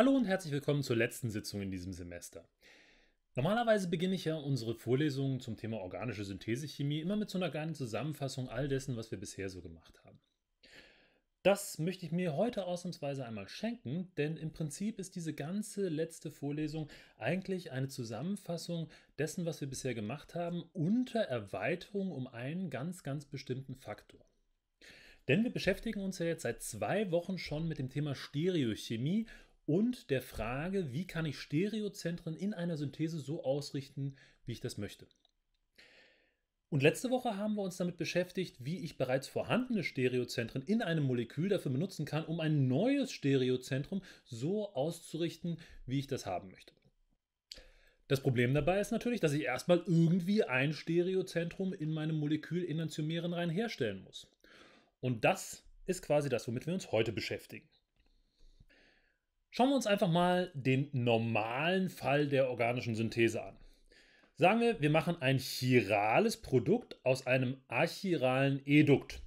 Hallo und herzlich willkommen zur letzten Sitzung in diesem Semester. Normalerweise beginne ich ja unsere Vorlesungen zum Thema organische Synthesechemie immer mit so einer kleinen Zusammenfassung all dessen, was wir bisher so gemacht haben. Das möchte ich mir heute ausnahmsweise einmal schenken, denn im Prinzip ist diese ganze letzte Vorlesung eigentlich eine Zusammenfassung dessen, was wir bisher gemacht haben, unter Erweiterung um einen ganz, ganz bestimmten Faktor. Denn wir beschäftigen uns ja jetzt seit zwei Wochen schon mit dem Thema Stereochemie und der Frage, wie kann ich Stereozentren in einer Synthese so ausrichten, wie ich das möchte. Und letzte Woche haben wir uns damit beschäftigt, wie ich bereits vorhandene Stereozentren in einem Molekül dafür benutzen kann, um ein neues Stereozentrum so auszurichten, wie ich das haben möchte. Das Problem dabei ist natürlich, dass ich erstmal irgendwie ein Stereozentrum in meinem Molekül in den rein herstellen muss. Und das ist quasi das, womit wir uns heute beschäftigen. Schauen wir uns einfach mal den normalen Fall der organischen Synthese an. Sagen wir, wir machen ein chirales Produkt aus einem achiralen Edukt.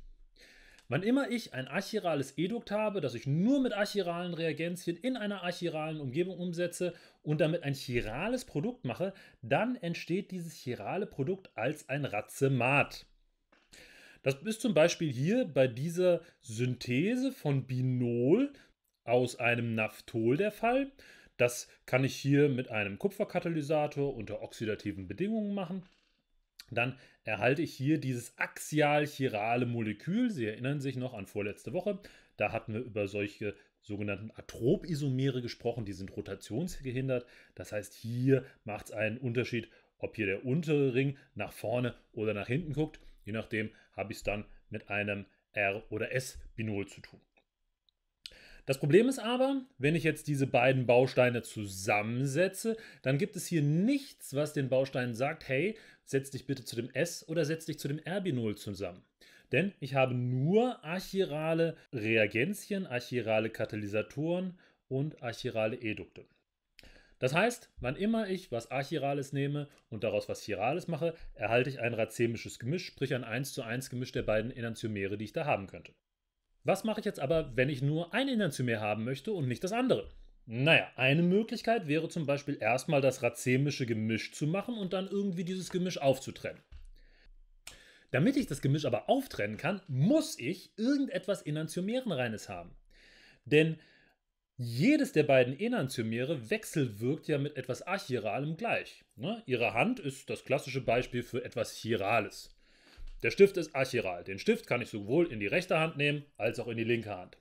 Wann immer ich ein achirales Edukt habe, das ich nur mit achiralen Reagenzien in einer achiralen Umgebung umsetze und damit ein chirales Produkt mache, dann entsteht dieses chirale Produkt als ein Razzemat. Das ist zum Beispiel hier bei dieser Synthese von Binol aus einem Naphthol der Fall. Das kann ich hier mit einem Kupferkatalysator unter oxidativen Bedingungen machen. Dann erhalte ich hier dieses axial-chirale Molekül. Sie erinnern sich noch an vorletzte Woche. Da hatten wir über solche sogenannten Atropisomere gesprochen. Die sind rotationsgehindert. Das heißt, hier macht es einen Unterschied, ob hier der untere Ring nach vorne oder nach hinten guckt. Je nachdem habe ich es dann mit einem R- oder S-Binol zu tun. Das Problem ist aber, wenn ich jetzt diese beiden Bausteine zusammensetze, dann gibt es hier nichts, was den Bausteinen sagt, hey, setz dich bitte zu dem S oder setz dich zu dem Erbinol zusammen. Denn ich habe nur achirale Reagenzien, achirale Katalysatoren und achirale Edukte. Das heißt, wann immer ich was Achirales nehme und daraus was Chirales mache, erhalte ich ein racemisches Gemisch, sprich ein 1 zu 1 Gemisch der beiden Enantiomere, die ich da haben könnte. Was mache ich jetzt aber, wenn ich nur ein Enantiomär haben möchte und nicht das andere? Naja, eine Möglichkeit wäre zum Beispiel erstmal das racemische Gemisch zu machen und dann irgendwie dieses Gemisch aufzutrennen. Damit ich das Gemisch aber auftrennen kann, muss ich irgendetwas Enantiomerenreines haben. Denn jedes der beiden Enantiomere wechselwirkt ja mit etwas Achiralem gleich. Ne? Ihre Hand ist das klassische Beispiel für etwas Chirales. Der Stift ist achiral. Den Stift kann ich sowohl in die rechte Hand nehmen als auch in die linke Hand.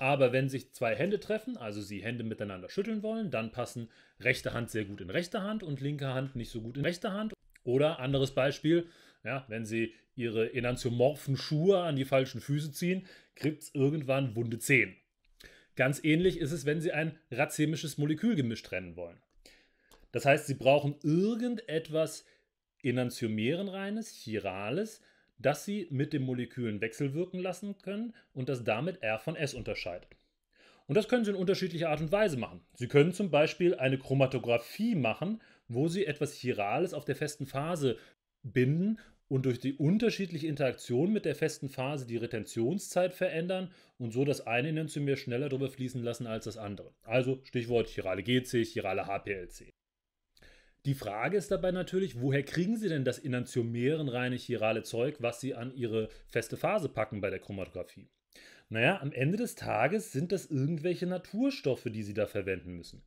Aber wenn sich zwei Hände treffen, also sie Hände miteinander schütteln wollen, dann passen rechte Hand sehr gut in rechte Hand und linke Hand nicht so gut in rechte Hand. Oder anderes Beispiel, ja, wenn sie ihre enantiomorphen Schuhe an die falschen Füße ziehen, kriegt es irgendwann wunde Zehen. Ganz ähnlich ist es, wenn sie ein racemisches Molekülgemisch trennen wollen. Das heißt, sie brauchen irgendetwas enantiomerenreines, chirales, dass sie mit den Molekülen wechselwirken lassen können und dass damit R von S unterscheidet. Und das können Sie in unterschiedlicher Art und Weise machen. Sie können zum Beispiel eine Chromatographie machen, wo Sie etwas Chirales auf der festen Phase binden und durch die unterschiedliche Interaktion mit der festen Phase die Retentionszeit verändern und so das eine Enantiomer schneller drüber fließen lassen als das andere. Also Stichwort chirale GC, chirale HPLC. Die Frage ist dabei natürlich, woher kriegen Sie denn das enantiomerenreine chirale Zeug, was Sie an Ihre feste Phase packen bei der Chromatographie? Naja, am Ende des Tages sind das irgendwelche Naturstoffe, die Sie da verwenden müssen.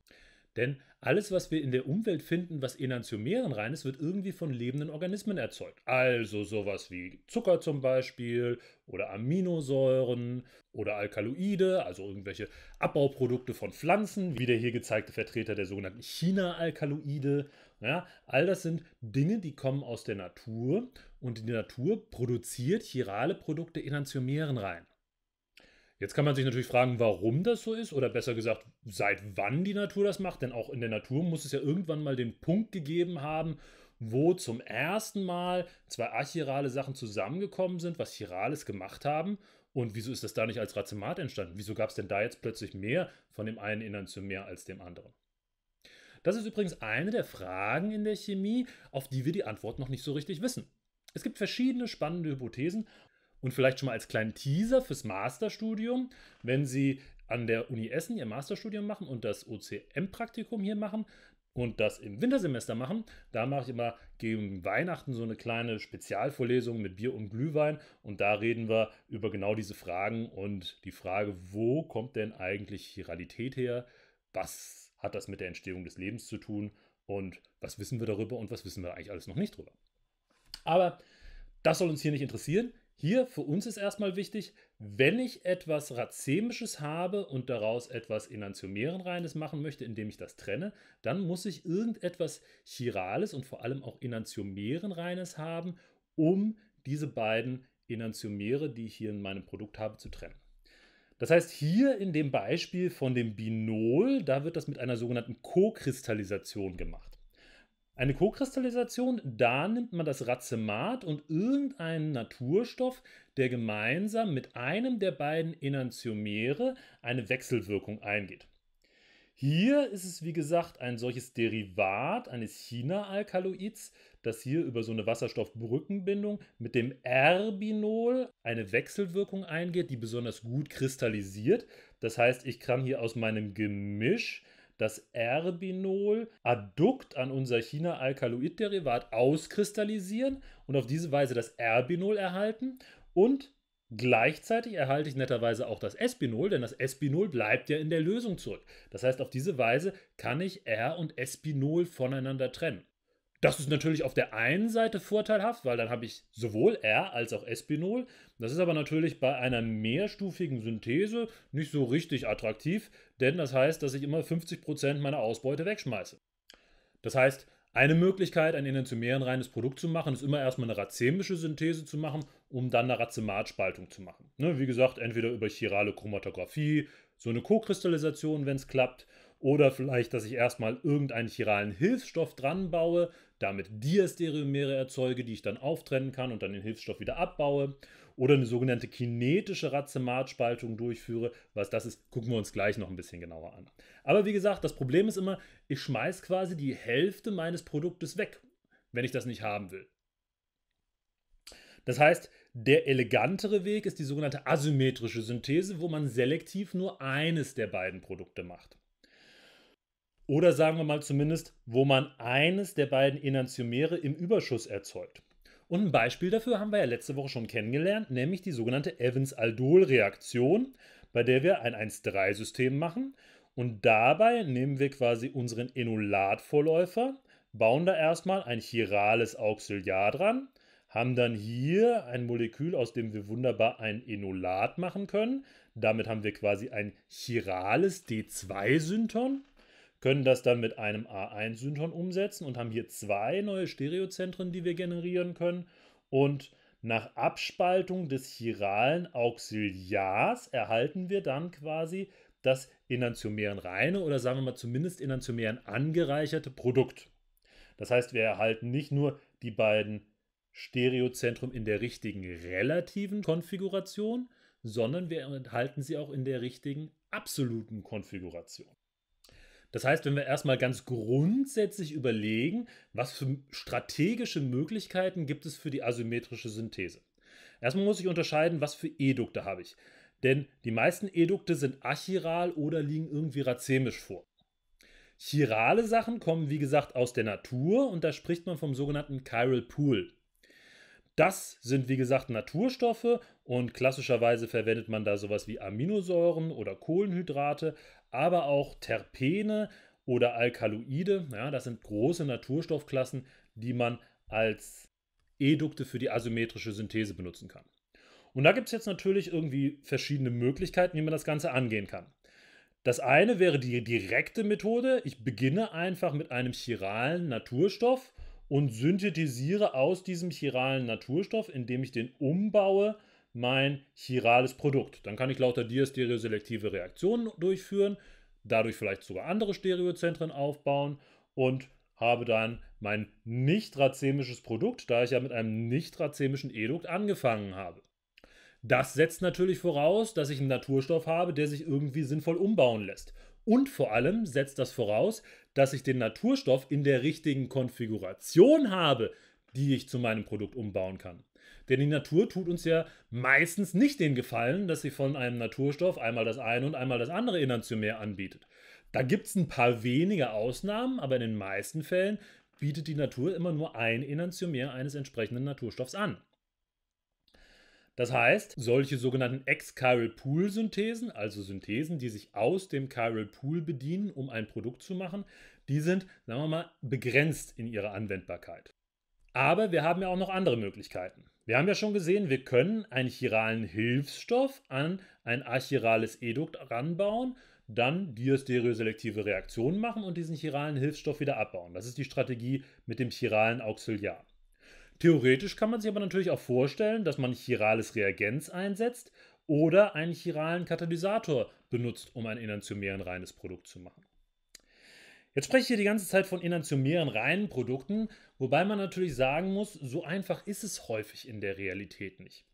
Denn alles, was wir in der Umwelt finden, was enantiomerenrein ist, wird irgendwie von lebenden Organismen erzeugt. Also sowas wie Zucker zum Beispiel oder Aminosäuren oder Alkaloide, also irgendwelche Abbauprodukte von Pflanzen, wie der hier gezeigte Vertreter der sogenannten China-Alkaloide. Ja, all das sind Dinge, die kommen aus der Natur und die Natur produziert chirale Produkte in Enantiomeren rein. Jetzt kann man sich natürlich fragen, warum das so ist oder besser gesagt, seit wann die Natur das macht, denn auch in der Natur muss es ja irgendwann mal den Punkt gegeben haben, wo zum ersten Mal zwei achirale Sachen zusammengekommen sind, was Chirales gemacht haben. Und wieso ist das da nicht als Racemat entstanden? Wieso gab es denn da jetzt plötzlich mehr von dem einen Enantiomer als dem anderen? Das ist übrigens eine der Fragen in der Chemie, auf die wir die Antwort noch nicht so richtig wissen. Es gibt verschiedene spannende Hypothesen und vielleicht schon mal als kleinen Teaser fürs Masterstudium, wenn Sie an der Uni Essen Ihr Masterstudium machen und das OCM-Praktikum hier machen und das im Wintersemester machen, da mache ich immer gegen Weihnachten so eine kleine Spezialvorlesung mit Bier und Glühwein und da reden wir über genau diese Fragen und die Frage, wo kommt denn eigentlich Chiralität her? Was hat das mit der Entstehung des Lebens zu tun und was wissen wir darüber und was wissen wir eigentlich alles noch nicht drüber. Aber das soll uns hier nicht interessieren. Hier für uns ist erstmal wichtig, wenn ich etwas Racemisches habe und daraus etwas Enantiomerenreines machen möchte, indem ich das trenne, dann muss ich irgendetwas Chirales und vor allem auch Enantiomerenreines haben, um diese beiden Enantiomere, die ich hier in meinem Produkt habe, zu trennen. Das heißt, hier in dem Beispiel von dem Binol, da wird das mit einer sogenannten Co-Kristallisation gemacht. Eine Co-Kristallisation, da nimmt man das Racemat und irgendeinen Naturstoff, der gemeinsam mit einem der beiden Enantiomere eine Wechselwirkung eingeht. Hier ist es, wie gesagt, ein solches Derivat eines China-Alkaloids, dass hier über so eine Wasserstoffbrückenbindung mit dem Erbinol eine Wechselwirkung eingeht, die besonders gut kristallisiert. Das heißt, ich kann hier aus meinem Gemisch das Erbinol addukt an unser China-Alkaloid-Derivat auskristallisieren und auf diese Weise das Erbinol erhalten und Gleichzeitig erhalte ich netterweise auch das Espinol, denn das Espinol bleibt ja in der Lösung zurück. Das heißt, auf diese Weise kann ich R und Espinol voneinander trennen. Das ist natürlich auf der einen Seite vorteilhaft, weil dann habe ich sowohl R als auch Espinol. Das ist aber natürlich bei einer mehrstufigen Synthese nicht so richtig attraktiv, denn das heißt, dass ich immer 50% meiner Ausbeute wegschmeiße. Das heißt, eine Möglichkeit, ein enantiomerenreines Produkt zu machen, ist immer erstmal eine racemische Synthese zu machen, um dann eine Racematspaltung zu machen. Ne, wie gesagt, entweder über chirale Chromatographie, so eine Co-Kristallisation, wenn es klappt, oder vielleicht, dass ich erstmal irgendeinen chiralen Hilfsstoff dran baue, damit Diastereomere erzeuge, die ich dann auftrennen kann und dann den Hilfsstoff wieder abbaue. Oder eine sogenannte kinetische Racematspaltung durchführe. Was das ist, gucken wir uns gleich noch ein bisschen genauer an. Aber wie gesagt, das Problem ist immer, ich schmeiße quasi die Hälfte meines Produktes weg, wenn ich das nicht haben will. Das heißt, der elegantere Weg ist die sogenannte asymmetrische Synthese, wo man selektiv nur eines der beiden Produkte macht. Oder sagen wir mal zumindest, wo man eines der beiden Enantiomere im Überschuss erzeugt. Und ein Beispiel dafür haben wir ja letzte Woche schon kennengelernt, nämlich die sogenannte Evans-Aldol-Reaktion, bei der wir ein 1,3-System machen. Und dabei nehmen wir quasi unseren Enolat-Vorläufer, bauen da erstmal ein chirales Auxiliar dran, haben dann hier ein Molekül, aus dem wir wunderbar ein Enolat machen können. Damit haben wir quasi ein chirales D2-Synton können das dann mit einem a 1 synton umsetzen und haben hier zwei neue Stereozentren, die wir generieren können. Und nach Abspaltung des chiralen Auxiliars erhalten wir dann quasi das enantiomeren reine oder sagen wir mal zumindest enantiomeren angereicherte Produkt. Das heißt, wir erhalten nicht nur die beiden Stereozentren in der richtigen relativen Konfiguration, sondern wir erhalten sie auch in der richtigen absoluten Konfiguration. Das heißt, wenn wir erstmal ganz grundsätzlich überlegen, was für strategische Möglichkeiten gibt es für die asymmetrische Synthese. Erstmal muss ich unterscheiden, was für Edukte habe ich. Denn die meisten Edukte sind achiral oder liegen irgendwie racemisch vor. Chirale Sachen kommen, wie gesagt, aus der Natur und da spricht man vom sogenannten Chiral Pool. Das sind, wie gesagt, Naturstoffe und klassischerweise verwendet man da sowas wie Aminosäuren oder Kohlenhydrate, aber auch Terpene oder Alkaloide. Ja, das sind große Naturstoffklassen, die man als Edukte für die asymmetrische Synthese benutzen kann. Und da gibt es jetzt natürlich irgendwie verschiedene Möglichkeiten, wie man das Ganze angehen kann. Das eine wäre die direkte Methode. Ich beginne einfach mit einem chiralen Naturstoff und synthetisiere aus diesem chiralen Naturstoff, indem ich den umbaue mein chirales Produkt. Dann kann ich lauter diastereoselektive Reaktionen durchführen, dadurch vielleicht sogar andere Stereozentren aufbauen und habe dann mein nicht racemisches Produkt, da ich ja mit einem nicht racemischen Edukt angefangen habe. Das setzt natürlich voraus, dass ich einen Naturstoff habe, der sich irgendwie sinnvoll umbauen lässt. Und vor allem setzt das voraus, dass ich den Naturstoff in der richtigen Konfiguration habe, die ich zu meinem Produkt umbauen kann. Denn die Natur tut uns ja meistens nicht den Gefallen, dass sie von einem Naturstoff einmal das eine und einmal das andere Enantiomer anbietet. Da gibt es ein paar wenige Ausnahmen, aber in den meisten Fällen bietet die Natur immer nur ein Enantiomer eines entsprechenden Naturstoffs an. Das heißt, solche sogenannten Ex-Chiral-Pool-Synthesen, also Synthesen, die sich aus dem Chiral-Pool bedienen, um ein Produkt zu machen, die sind, sagen wir mal, begrenzt in ihrer Anwendbarkeit. Aber wir haben ja auch noch andere Möglichkeiten. Wir haben ja schon gesehen, wir können einen chiralen Hilfsstoff an ein achirales Edukt ranbauen, dann diastereoselektive Reaktionen machen und diesen chiralen Hilfsstoff wieder abbauen. Das ist die Strategie mit dem chiralen Auxiliar. Theoretisch kann man sich aber natürlich auch vorstellen, dass man chirales Reagenz einsetzt oder einen chiralen Katalysator benutzt, um ein enantiomerenreines Produkt zu machen. Jetzt spreche ich hier die ganze Zeit von enantiomeren reinen Produkten, wobei man natürlich sagen muss, so einfach ist es häufig in der Realität nicht.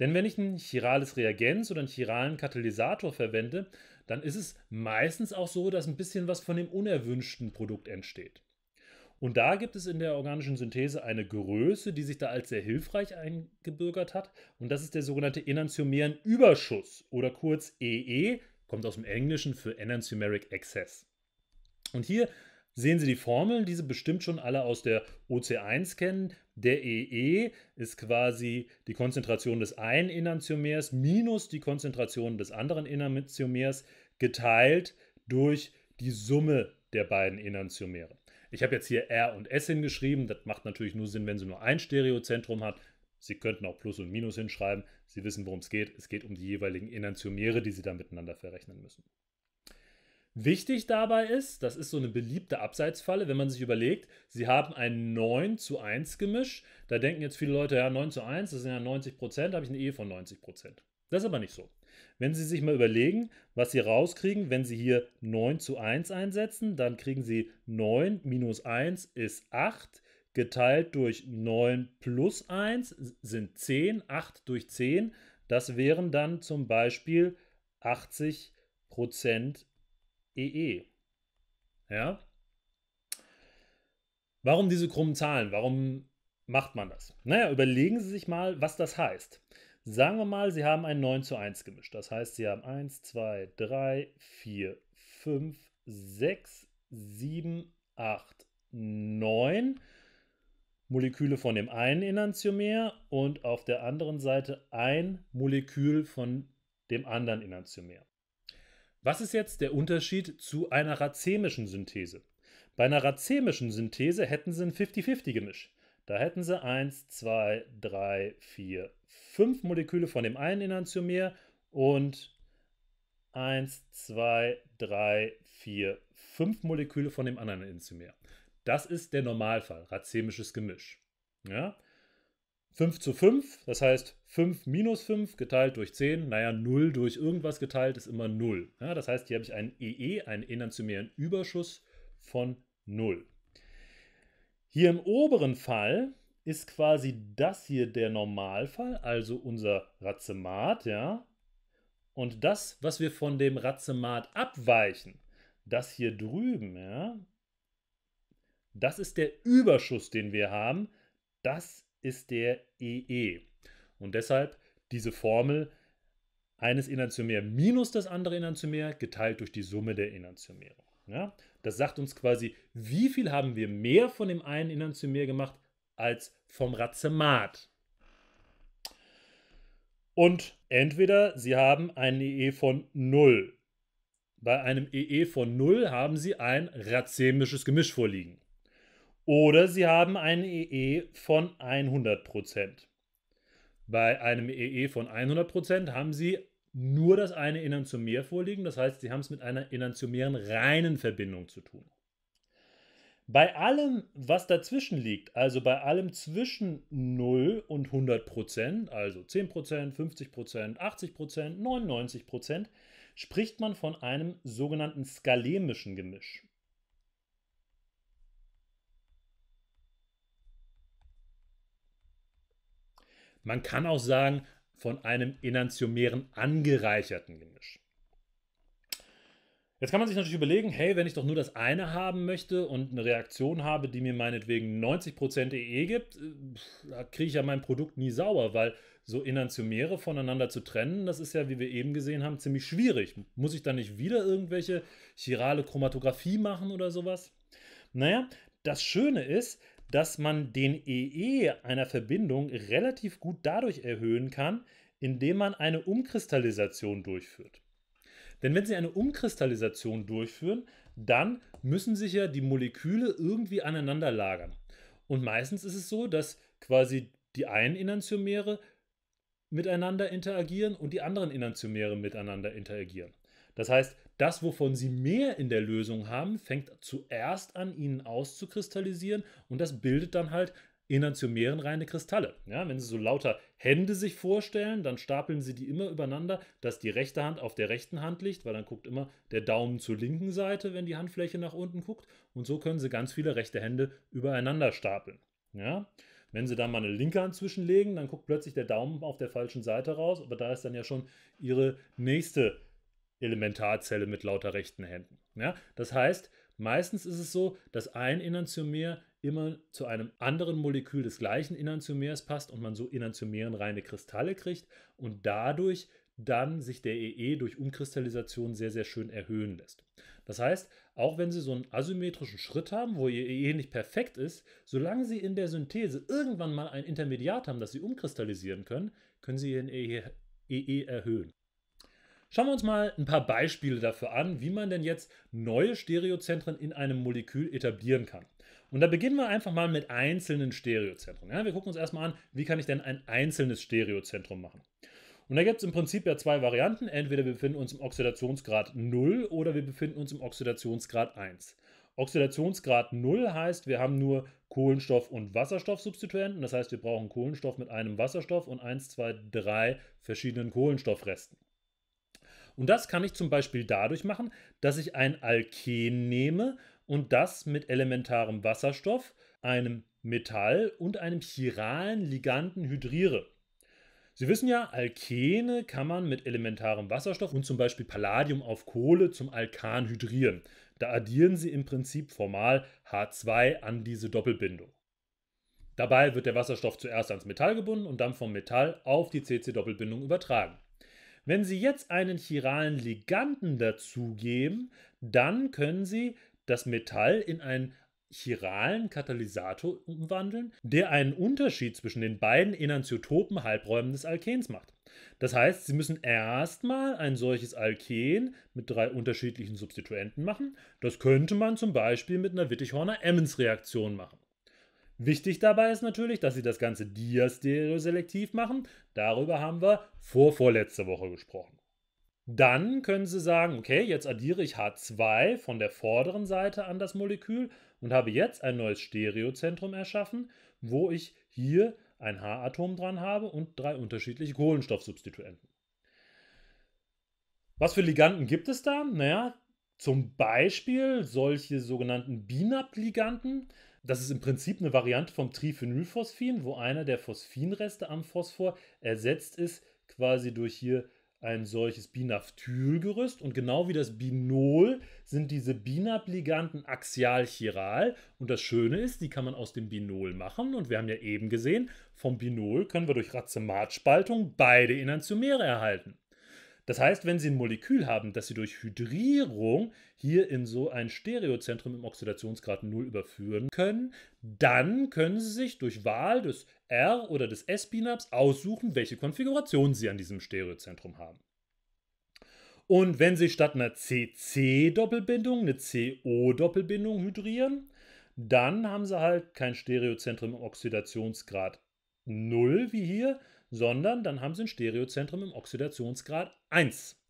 Denn wenn ich ein chirales Reagenz oder einen chiralen Katalysator verwende, dann ist es meistens auch so, dass ein bisschen was von dem unerwünschten Produkt entsteht. Und da gibt es in der organischen Synthese eine Größe, die sich da als sehr hilfreich eingebürgert hat. Und das ist der sogenannte enantiomeren Überschuss oder kurz EE, e, kommt aus dem Englischen für Enantiomeric Excess. Und hier sehen Sie die Formeln, die Sie bestimmt schon alle aus der OC1 kennen. Der EE e ist quasi die Konzentration des einen Enantiomers minus die Konzentration des anderen Enantiomers geteilt durch die Summe der beiden Enantiomere. Ich habe jetzt hier R und S hingeschrieben. Das macht natürlich nur Sinn, wenn Sie nur ein Stereozentrum hat. Sie könnten auch Plus und Minus hinschreiben. Sie wissen, worum es geht. Es geht um die jeweiligen Enantiomere, die Sie da miteinander verrechnen müssen. Wichtig dabei ist, das ist so eine beliebte Abseitsfalle, wenn man sich überlegt, sie haben ein 9 zu 1 Gemisch. Da denken jetzt viele Leute, ja, 9 zu 1, das sind ja 90 Prozent, habe ich eine Ehe von 90 Prozent. Das ist aber nicht so. Wenn Sie sich mal überlegen, was Sie rauskriegen, wenn Sie hier 9 zu 1 einsetzen, dann kriegen Sie 9 minus 1 ist 8, geteilt durch 9 plus 1 sind 10, 8 durch 10, das wären dann zum Beispiel 80 Prozent EE. E. Ja? Warum diese krummen Zahlen? Warum macht man das? Naja, überlegen Sie sich mal, was das heißt. Sagen wir mal, Sie haben ein 9 zu 1 gemischt. Das heißt, Sie haben 1, 2, 3, 4, 5, 6, 7, 8, 9 Moleküle von dem einen Enantiomer und auf der anderen Seite ein Molekül von dem anderen Enantiomer. Was ist jetzt der Unterschied zu einer racemischen Synthese? Bei einer racemischen Synthese hätten sie ein 50-50-Gemisch. Da hätten sie 1, 2, 3, 4, 5 Moleküle von dem einen Enantiomer und 1, 2, 3, 4, 5 Moleküle von dem anderen Enantiomer. Das ist der Normalfall, racemisches Gemisch. Ja? 5 zu 5, das heißt 5 minus 5 geteilt durch 10, naja, 0 durch irgendwas geteilt ist immer 0. Ja, das heißt, hier habe ich einen EE, einen enantiomeren Überschuss von 0. Hier im oberen Fall ist quasi das hier der Normalfall, also unser Racemat, ja. Und das, was wir von dem Racemat abweichen, das hier drüben, ja, das ist der Überschuss, den wir haben. Das ist der EE. E. Und deshalb diese Formel eines Enantiomer minus das andere Enantiomer geteilt durch die Summe der Enantiomere. Ja? Das sagt uns quasi, wie viel haben wir mehr von dem einen Enantiomer gemacht als vom Razzemat. Und entweder Sie haben einen EE e von 0. Bei einem EE e von 0 haben Sie ein racemisches Gemisch vorliegen. Oder Sie haben ein EE e von 100%. Bei einem EE e von 100% haben Sie nur das eine Enantiomer vorliegen. Das heißt, Sie haben es mit einer enantiomeren reinen Verbindung zu tun. Bei allem, was dazwischen liegt, also bei allem zwischen 0 und 100%, also 10%, 50%, 80%, 99%, spricht man von einem sogenannten skalemischen Gemisch. Man kann auch sagen, von einem enantiomeren angereicherten Gemisch. Jetzt kann man sich natürlich überlegen, hey, wenn ich doch nur das eine haben möchte und eine Reaktion habe, die mir meinetwegen 90% EE gibt, äh, kriege ich ja mein Produkt nie sauer, weil so Enantiomere voneinander zu trennen, das ist ja, wie wir eben gesehen haben, ziemlich schwierig. Muss ich dann nicht wieder irgendwelche chirale Chromatographie machen oder sowas? Naja, das Schöne ist, dass man den EE e einer Verbindung relativ gut dadurch erhöhen kann, indem man eine Umkristallisation durchführt. Denn wenn Sie eine Umkristallisation durchführen, dann müssen sich ja die Moleküle irgendwie aneinander lagern. Und meistens ist es so, dass quasi die einen Enantiomere miteinander interagieren und die anderen Enantiomere miteinander interagieren. Das heißt, das, wovon sie mehr in der Lösung haben, fängt zuerst an, ihnen auszukristallisieren und das bildet dann halt enantiomeren reine Kristalle. Ja, wenn Sie so lauter Hände sich vorstellen, dann stapeln Sie die immer übereinander, dass die rechte Hand auf der rechten Hand liegt, weil dann guckt immer der Daumen zur linken Seite, wenn die Handfläche nach unten guckt. Und so können Sie ganz viele rechte Hände übereinander stapeln. Ja? Wenn Sie dann mal eine linke Hand zwischenlegen, dann guckt plötzlich der Daumen auf der falschen Seite raus, aber da ist dann ja schon Ihre nächste Elementarzelle mit lauter rechten Händen. Ja? Das heißt, meistens ist es so, dass ein Enantiomer immer zu einem anderen Molekül des gleichen Enantiomers passt und man so enantiomerenreine Kristalle kriegt und dadurch dann sich der EE e durch Umkristallisation sehr, sehr schön erhöhen lässt. Das heißt, auch wenn Sie so einen asymmetrischen Schritt haben, wo Ihr EE e nicht perfekt ist, solange Sie in der Synthese irgendwann mal ein Intermediat haben, das Sie umkristallisieren können, können Sie Ihren EE e erhöhen. Schauen wir uns mal ein paar Beispiele dafür an, wie man denn jetzt neue Stereozentren in einem Molekül etablieren kann. Und da beginnen wir einfach mal mit einzelnen Stereozentren. Ja, wir gucken uns erstmal an, wie kann ich denn ein einzelnes Stereozentrum machen. Und da gibt es im Prinzip ja zwei Varianten. Entweder wir befinden uns im Oxidationsgrad 0 oder wir befinden uns im Oxidationsgrad 1. Oxidationsgrad 0 heißt, wir haben nur Kohlenstoff- und Wasserstoffsubstituenten. Das heißt, wir brauchen Kohlenstoff mit einem Wasserstoff und 1, 2, 3 verschiedenen Kohlenstoffresten. Und das kann ich zum Beispiel dadurch machen, dass ich ein Alken nehme und das mit elementarem Wasserstoff, einem Metall und einem chiralen Liganden hydriere. Sie wissen ja, Alkene kann man mit elementarem Wasserstoff und zum Beispiel Palladium auf Kohle zum Alkan hydrieren. Da addieren sie im Prinzip formal H2 an diese Doppelbindung. Dabei wird der Wasserstoff zuerst ans Metall gebunden und dann vom Metall auf die CC-Doppelbindung übertragen. Wenn Sie jetzt einen chiralen Liganden dazugeben, dann können Sie das Metall in einen chiralen Katalysator umwandeln, der einen Unterschied zwischen den beiden enantiotopen Halbräumen des Alkens macht. Das heißt, Sie müssen erstmal ein solches Alken mit drei unterschiedlichen Substituenten machen. Das könnte man zum Beispiel mit einer Wittichhorner-Emmons-Reaktion machen. Wichtig dabei ist natürlich, dass Sie das Ganze diastereoselektiv machen. Darüber haben wir vor vorvorletzte Woche gesprochen. Dann können Sie sagen, okay, jetzt addiere ich H2 von der vorderen Seite an das Molekül und habe jetzt ein neues Stereozentrum erschaffen, wo ich hier ein H-Atom dran habe und drei unterschiedliche Kohlenstoffsubstituenten. Was für Liganden gibt es da? Naja, zum Beispiel solche sogenannten BINAP-Liganden das ist im Prinzip eine Variante vom Triphenylphosphin, wo einer der Phosphinreste am Phosphor ersetzt ist, quasi durch hier ein solches Binaphthylgerüst. Und genau wie das Binol sind diese Binab-Liganten axial-chiral. Und das Schöne ist, die kann man aus dem Binol machen. Und wir haben ja eben gesehen, vom Binol können wir durch Racematspaltung beide Enantiomere erhalten. Das heißt, wenn Sie ein Molekül haben, das Sie durch Hydrierung hier in so ein Stereozentrum im Oxidationsgrad 0 überführen können, dann können Sie sich durch Wahl des R- oder des S-Binaps aussuchen, welche Konfiguration Sie an diesem Stereozentrum haben. Und wenn Sie statt einer CC-Doppelbindung eine CO-Doppelbindung hydrieren, dann haben Sie halt kein Stereozentrum im Oxidationsgrad 0 wie hier, sondern dann haben sie ein Stereozentrum im Oxidationsgrad 1.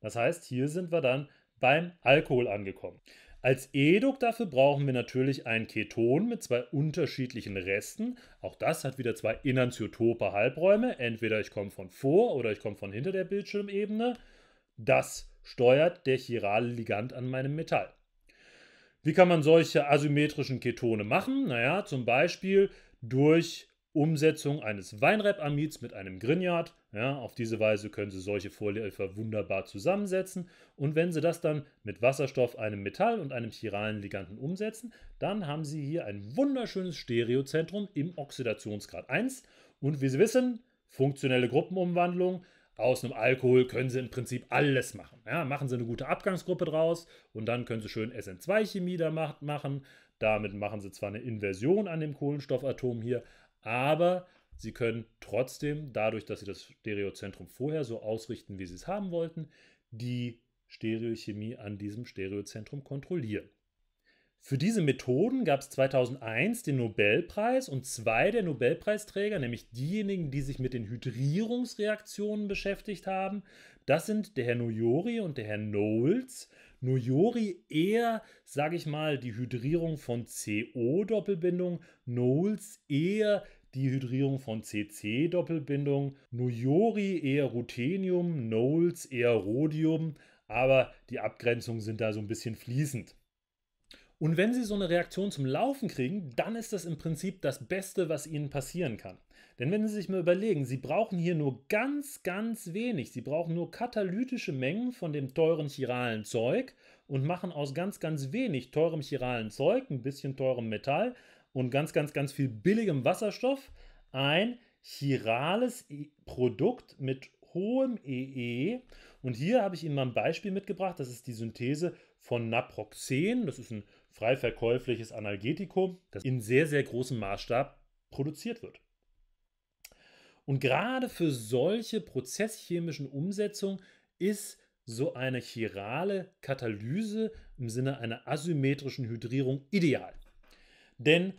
Das heißt, hier sind wir dann beim Alkohol angekommen. Als Eduk dafür brauchen wir natürlich ein Keton mit zwei unterschiedlichen Resten. Auch das hat wieder zwei enantiotope Halbräume. Entweder ich komme von vor oder ich komme von hinter der Bildschirmebene. Das steuert der chirale Ligand an meinem Metall. Wie kann man solche asymmetrischen Ketone machen? Naja, zum Beispiel durch Umsetzung eines weinreb amids mit einem Grignard. Ja, auf diese Weise können Sie solche Vorläufer wunderbar zusammensetzen. Und wenn Sie das dann mit Wasserstoff, einem Metall und einem chiralen Liganden umsetzen, dann haben Sie hier ein wunderschönes Stereozentrum im Oxidationsgrad 1. Und wie Sie wissen, funktionelle Gruppenumwandlung. Aus einem Alkohol können Sie im Prinzip alles machen. Ja, machen Sie eine gute Abgangsgruppe draus und dann können Sie schön SN2-Chemie da machen. Damit machen Sie zwar eine Inversion an dem Kohlenstoffatom hier, aber sie können trotzdem, dadurch, dass sie das Stereozentrum vorher so ausrichten, wie sie es haben wollten, die Stereochemie an diesem Stereozentrum kontrollieren. Für diese Methoden gab es 2001 den Nobelpreis und zwei der Nobelpreisträger, nämlich diejenigen, die sich mit den Hydrierungsreaktionen beschäftigt haben, das sind der Herr Noyori und der Herr Knowles. Nojori eher, sage ich mal, die Hydrierung von CO-Doppelbindung, Knowles eher die Hydrierung von CC-Doppelbindung, Nojori eher Ruthenium, Knowles eher Rhodium, aber die Abgrenzungen sind da so ein bisschen fließend. Und wenn sie so eine Reaktion zum Laufen kriegen, dann ist das im Prinzip das Beste, was ihnen passieren kann. Denn wenn Sie sich mal überlegen, Sie brauchen hier nur ganz, ganz wenig. Sie brauchen nur katalytische Mengen von dem teuren chiralen Zeug und machen aus ganz, ganz wenig teurem chiralen Zeug, ein bisschen teurem Metall und ganz, ganz, ganz viel billigem Wasserstoff ein chirales Produkt mit hohem EE. E. Und hier habe ich Ihnen mal ein Beispiel mitgebracht. Das ist die Synthese von Naproxen. Das ist ein frei verkäufliches Analgetikum, das in sehr, sehr großem Maßstab produziert wird. Und gerade für solche prozesschemischen Umsetzungen ist so eine chirale Katalyse im Sinne einer asymmetrischen Hydrierung ideal. Denn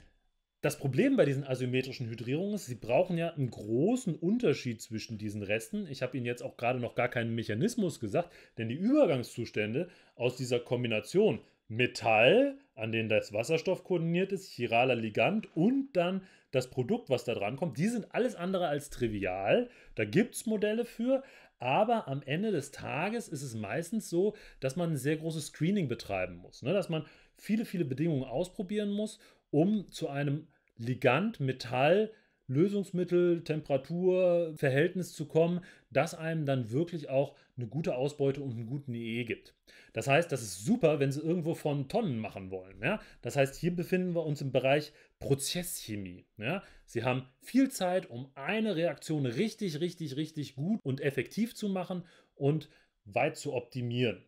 das Problem bei diesen asymmetrischen Hydrierungen ist, sie brauchen ja einen großen Unterschied zwischen diesen Resten. Ich habe Ihnen jetzt auch gerade noch gar keinen Mechanismus gesagt, denn die Übergangszustände aus dieser Kombination Metall, an dem das Wasserstoff koordiniert ist, chiraler Ligand und dann das Produkt, was da dran kommt, die sind alles andere als trivial. Da gibt es Modelle für, aber am Ende des Tages ist es meistens so, dass man ein sehr großes Screening betreiben muss, ne? dass man viele, viele Bedingungen ausprobieren muss, um zu einem Ligand, Metall, Lösungsmittel, Temperatur, Verhältnis zu kommen, das einem dann wirklich auch eine gute Ausbeute und einen guten EE e gibt. Das heißt, das ist super, wenn Sie irgendwo von Tonnen machen wollen. Ja? Das heißt, hier befinden wir uns im Bereich Prozesschemie. Ja? Sie haben viel Zeit, um eine Reaktion richtig, richtig, richtig gut und effektiv zu machen und weit zu optimieren.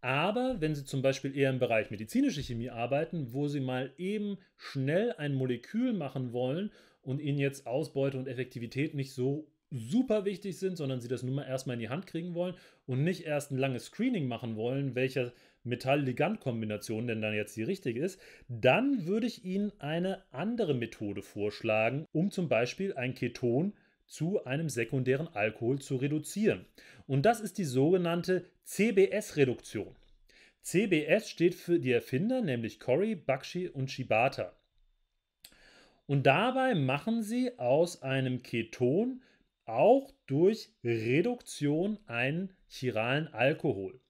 Aber wenn Sie zum Beispiel eher im Bereich medizinische Chemie arbeiten, wo Sie mal eben schnell ein Molekül machen wollen und ihnen jetzt Ausbeute und Effektivität nicht so super wichtig sind, sondern sie das nun mal erstmal in die Hand kriegen wollen und nicht erst ein langes Screening machen wollen, welche Metall-Ligand-Kombination denn dann jetzt die richtige ist, dann würde ich Ihnen eine andere Methode vorschlagen, um zum Beispiel ein Keton zu einem sekundären Alkohol zu reduzieren. Und das ist die sogenannte CBS-Reduktion. CBS steht für die Erfinder, nämlich Corey, Bakshi und Shibata. Und dabei machen sie aus einem Keton auch durch Reduktion einen chiralen Alkohol.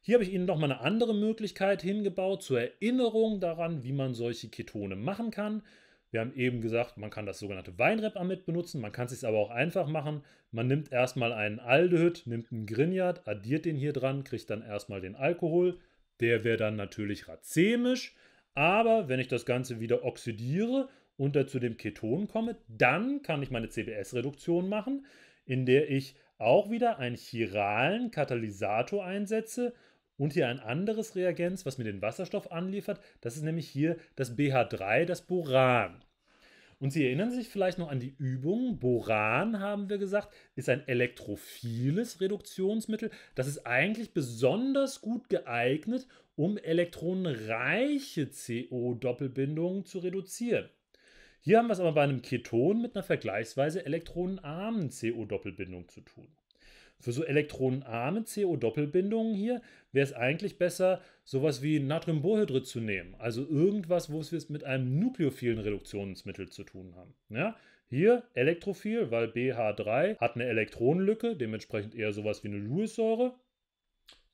Hier habe ich Ihnen nochmal eine andere Möglichkeit hingebaut zur Erinnerung daran, wie man solche Ketone machen kann. Wir haben eben gesagt, man kann das sogenannte Weinrep-Amit benutzen, man kann es sich aber auch einfach machen. Man nimmt erstmal einen Aldehyd, nimmt einen Grignard, addiert den hier dran, kriegt dann erstmal den Alkohol. Der wäre dann natürlich racemisch, aber wenn ich das Ganze wieder oxidiere, unter zu dem Keton komme, dann kann ich meine CBS-Reduktion machen, in der ich auch wieder einen chiralen Katalysator einsetze und hier ein anderes Reagenz, was mir den Wasserstoff anliefert. Das ist nämlich hier das BH3, das Boran. Und Sie erinnern sich vielleicht noch an die Übung. Boran, haben wir gesagt, ist ein elektrophiles Reduktionsmittel. Das ist eigentlich besonders gut geeignet, um elektronenreiche CO-Doppelbindungen zu reduzieren. Hier haben wir es aber bei einem Keton mit einer vergleichsweise elektronenarmen CO-Doppelbindung zu tun. Für so elektronenarme CO-Doppelbindungen hier wäre es eigentlich besser, sowas wie Natriumbohydrid zu nehmen. Also irgendwas, wo wir es mit einem nukleophilen Reduktionsmittel zu tun haben. Ja? Hier elektrophil, weil BH3 hat eine Elektronenlücke, dementsprechend eher sowas wie eine Lewis-Säure.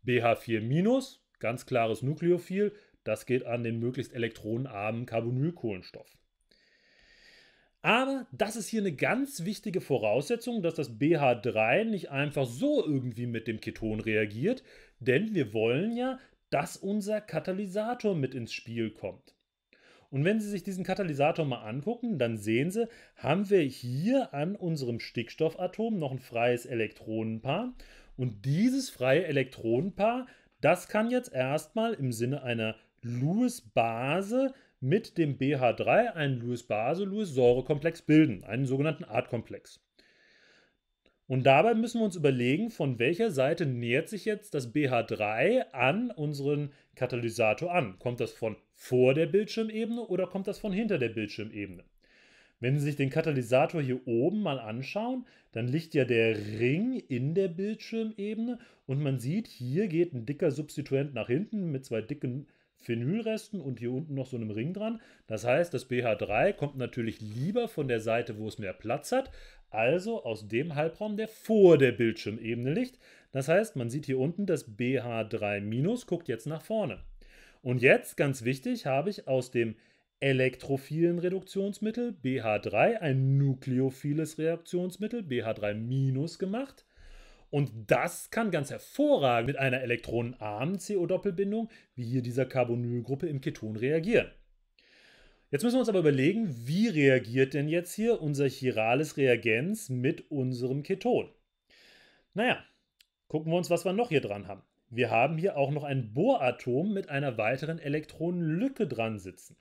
BH4- ganz klares Nukleophil, das geht an den möglichst elektronenarmen Carbonylkohlenstoff. Aber das ist hier eine ganz wichtige Voraussetzung, dass das BH3 nicht einfach so irgendwie mit dem Keton reagiert, denn wir wollen ja, dass unser Katalysator mit ins Spiel kommt. Und wenn Sie sich diesen Katalysator mal angucken, dann sehen Sie, haben wir hier an unserem Stickstoffatom noch ein freies Elektronenpaar. Und dieses freie Elektronenpaar, das kann jetzt erstmal im Sinne einer Lewis-Base mit dem BH3 einen Lewis-Base-Lewis-Säure-Komplex bilden, einen sogenannten Artkomplex. Und dabei müssen wir uns überlegen, von welcher Seite nähert sich jetzt das BH3 an unseren Katalysator an. Kommt das von vor der Bildschirmebene oder kommt das von hinter der Bildschirmebene? Wenn Sie sich den Katalysator hier oben mal anschauen, dann liegt ja der Ring in der Bildschirmebene und man sieht, hier geht ein dicker Substituent nach hinten mit zwei dicken Phenylresten und hier unten noch so einem Ring dran. Das heißt, das BH3 kommt natürlich lieber von der Seite, wo es mehr Platz hat, also aus dem Halbraum, der vor der Bildschirmebene liegt. Das heißt, man sieht hier unten, das BH3- guckt jetzt nach vorne. Und jetzt, ganz wichtig, habe ich aus dem elektrophilen Reduktionsmittel BH3 ein nukleophiles Reaktionsmittel BH3- gemacht. Und das kann ganz hervorragend mit einer elektronenarmen CO-Doppelbindung, wie hier dieser Carbonylgruppe im Keton, reagieren. Jetzt müssen wir uns aber überlegen, wie reagiert denn jetzt hier unser chirales Reagenz mit unserem Keton? Naja, gucken wir uns, was wir noch hier dran haben. Wir haben hier auch noch ein Bohratom mit einer weiteren Elektronenlücke dran sitzen.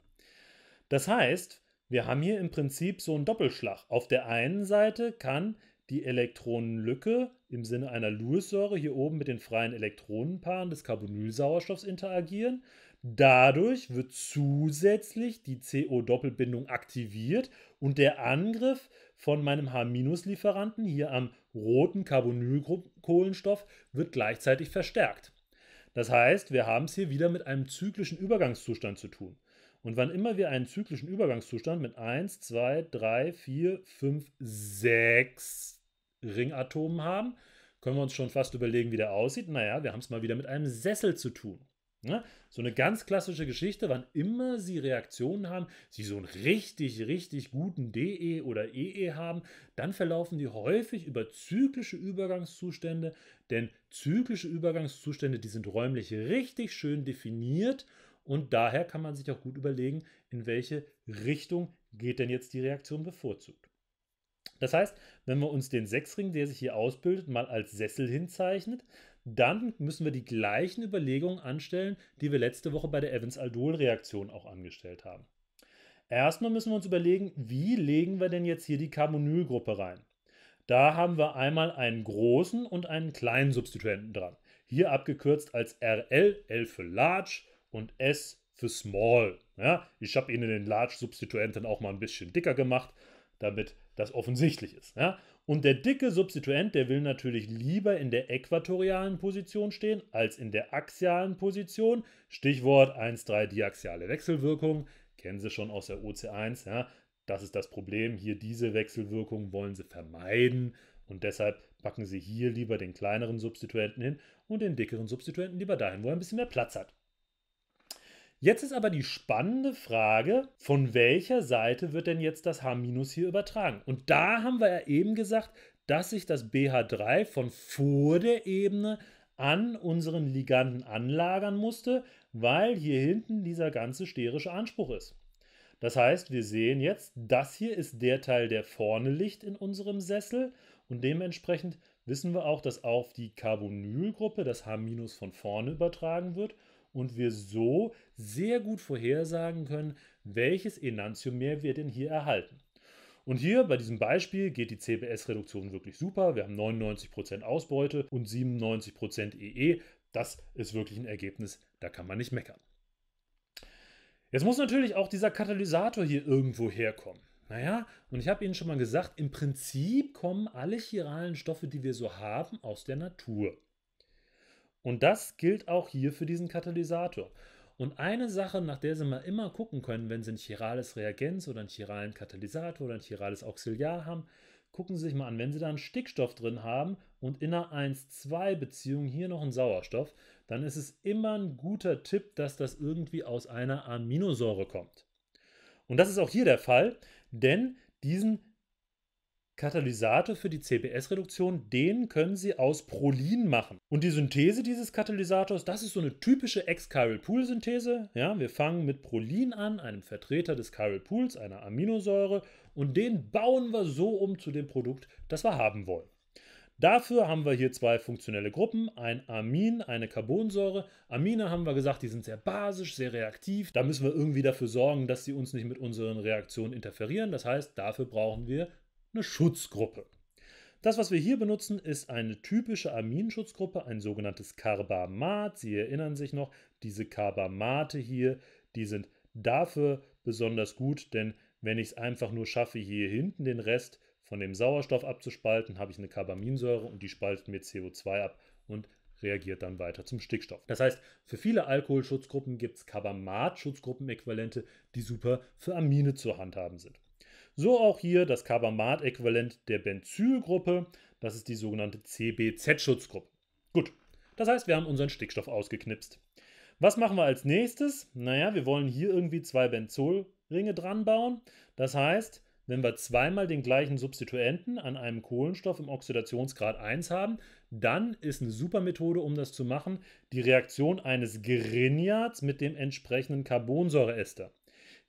Das heißt, wir haben hier im Prinzip so einen Doppelschlag. Auf der einen Seite kann die Elektronenlücke im Sinne einer Lewis-Säure hier oben mit den freien Elektronenpaaren des Carbonylsauerstoffs interagieren. Dadurch wird zusätzlich die CO-Doppelbindung aktiviert und der Angriff von meinem H-Lieferanten hier am roten Carbonylkohlenstoff wird gleichzeitig verstärkt. Das heißt, wir haben es hier wieder mit einem zyklischen Übergangszustand zu tun. Und wann immer wir einen zyklischen Übergangszustand mit 1, 2, 3, 4, 5, 6 Ringatomen haben, können wir uns schon fast überlegen, wie der aussieht. Naja, wir haben es mal wieder mit einem Sessel zu tun. Ne? So eine ganz klassische Geschichte, wann immer Sie Reaktionen haben, Sie so einen richtig, richtig guten DE oder EE e haben, dann verlaufen die häufig über zyklische Übergangszustände, denn zyklische Übergangszustände, die sind räumlich richtig schön definiert und daher kann man sich auch gut überlegen, in welche Richtung geht denn jetzt die Reaktion bevorzugt. Das heißt, wenn wir uns den Sechsring, der sich hier ausbildet, mal als Sessel hinzeichnet, dann müssen wir die gleichen Überlegungen anstellen, die wir letzte Woche bei der Evans-Aldol-Reaktion auch angestellt haben. Erstmal müssen wir uns überlegen, wie legen wir denn jetzt hier die Carbonylgruppe rein? Da haben wir einmal einen großen und einen kleinen Substituenten dran. Hier abgekürzt als RL, L für Large und S für Small. Ja, ich habe Ihnen den Large-Substituenten auch mal ein bisschen dicker gemacht, damit das offensichtlich ist. Ja? Und der dicke Substituent, der will natürlich lieber in der äquatorialen Position stehen als in der axialen Position. Stichwort 1,3 diaxiale Wechselwirkung, kennen Sie schon aus der OC1. Ja? Das ist das Problem. Hier diese Wechselwirkung wollen Sie vermeiden und deshalb packen Sie hier lieber den kleineren Substituenten hin und den dickeren Substituenten lieber dahin, wo er ein bisschen mehr Platz hat. Jetzt ist aber die spannende Frage, von welcher Seite wird denn jetzt das H- hier übertragen? Und da haben wir ja eben gesagt, dass sich das BH3 von vor der Ebene an unseren Liganden anlagern musste, weil hier hinten dieser ganze sterische Anspruch ist. Das heißt, wir sehen jetzt, das hier ist der Teil, der vorne liegt in unserem Sessel und dementsprechend wissen wir auch, dass auf die Carbonylgruppe das H- von vorne übertragen wird und wir so sehr gut vorhersagen können, welches Enantiomär wir denn hier erhalten. Und hier bei diesem Beispiel geht die CBS-Reduktion wirklich super. Wir haben 99% Ausbeute und 97% EE. Das ist wirklich ein Ergebnis, da kann man nicht meckern. Jetzt muss natürlich auch dieser Katalysator hier irgendwo herkommen. Naja, und ich habe Ihnen schon mal gesagt, im Prinzip kommen alle chiralen Stoffe, die wir so haben, aus der Natur. Und das gilt auch hier für diesen Katalysator. Und eine Sache, nach der Sie mal immer gucken können, wenn Sie ein chirales Reagenz oder einen chiralen Katalysator oder ein chirales Auxiliar haben, gucken Sie sich mal an, wenn Sie da einen Stickstoff drin haben und in einer 1-2-Beziehung hier noch einen Sauerstoff, dann ist es immer ein guter Tipp, dass das irgendwie aus einer Aminosäure kommt. Und das ist auch hier der Fall, denn diesen Katalysator für die CBS-Reduktion, den können Sie aus Prolin machen. Und die Synthese dieses Katalysators, das ist so eine typische Ex-Chiral-Pool-Synthese. Ja, wir fangen mit Prolin an, einem Vertreter des Chiral-Pools, einer Aminosäure, und den bauen wir so um zu dem Produkt, das wir haben wollen. Dafür haben wir hier zwei funktionelle Gruppen, ein Amin, eine Carbonsäure. Amine haben wir gesagt, die sind sehr basisch, sehr reaktiv. Da müssen wir irgendwie dafür sorgen, dass sie uns nicht mit unseren Reaktionen interferieren. Das heißt, dafür brauchen wir eine Schutzgruppe. Das, was wir hier benutzen, ist eine typische Aminschutzgruppe, ein sogenanntes Carbamat. Sie erinnern sich noch, diese Carbamate hier, die sind dafür besonders gut, denn wenn ich es einfach nur schaffe, hier hinten den Rest von dem Sauerstoff abzuspalten, habe ich eine Carbaminsäure und die spaltet mir CO2 ab und reagiert dann weiter zum Stickstoff. Das heißt, für viele Alkoholschutzgruppen gibt es Carbamat-Schutzgruppenäquivalente, die super für Amine zu handhaben sind. So auch hier das Carbamat-Äquivalent der Benzylgruppe, das ist die sogenannte CBZ-Schutzgruppe. Gut, das heißt, wir haben unseren Stickstoff ausgeknipst. Was machen wir als nächstes? Naja, wir wollen hier irgendwie zwei Benzolringe dran bauen. Das heißt, wenn wir zweimal den gleichen Substituenten an einem Kohlenstoff im Oxidationsgrad 1 haben, dann ist eine super Methode, um das zu machen, die Reaktion eines Grignards mit dem entsprechenden Carbonsäureester.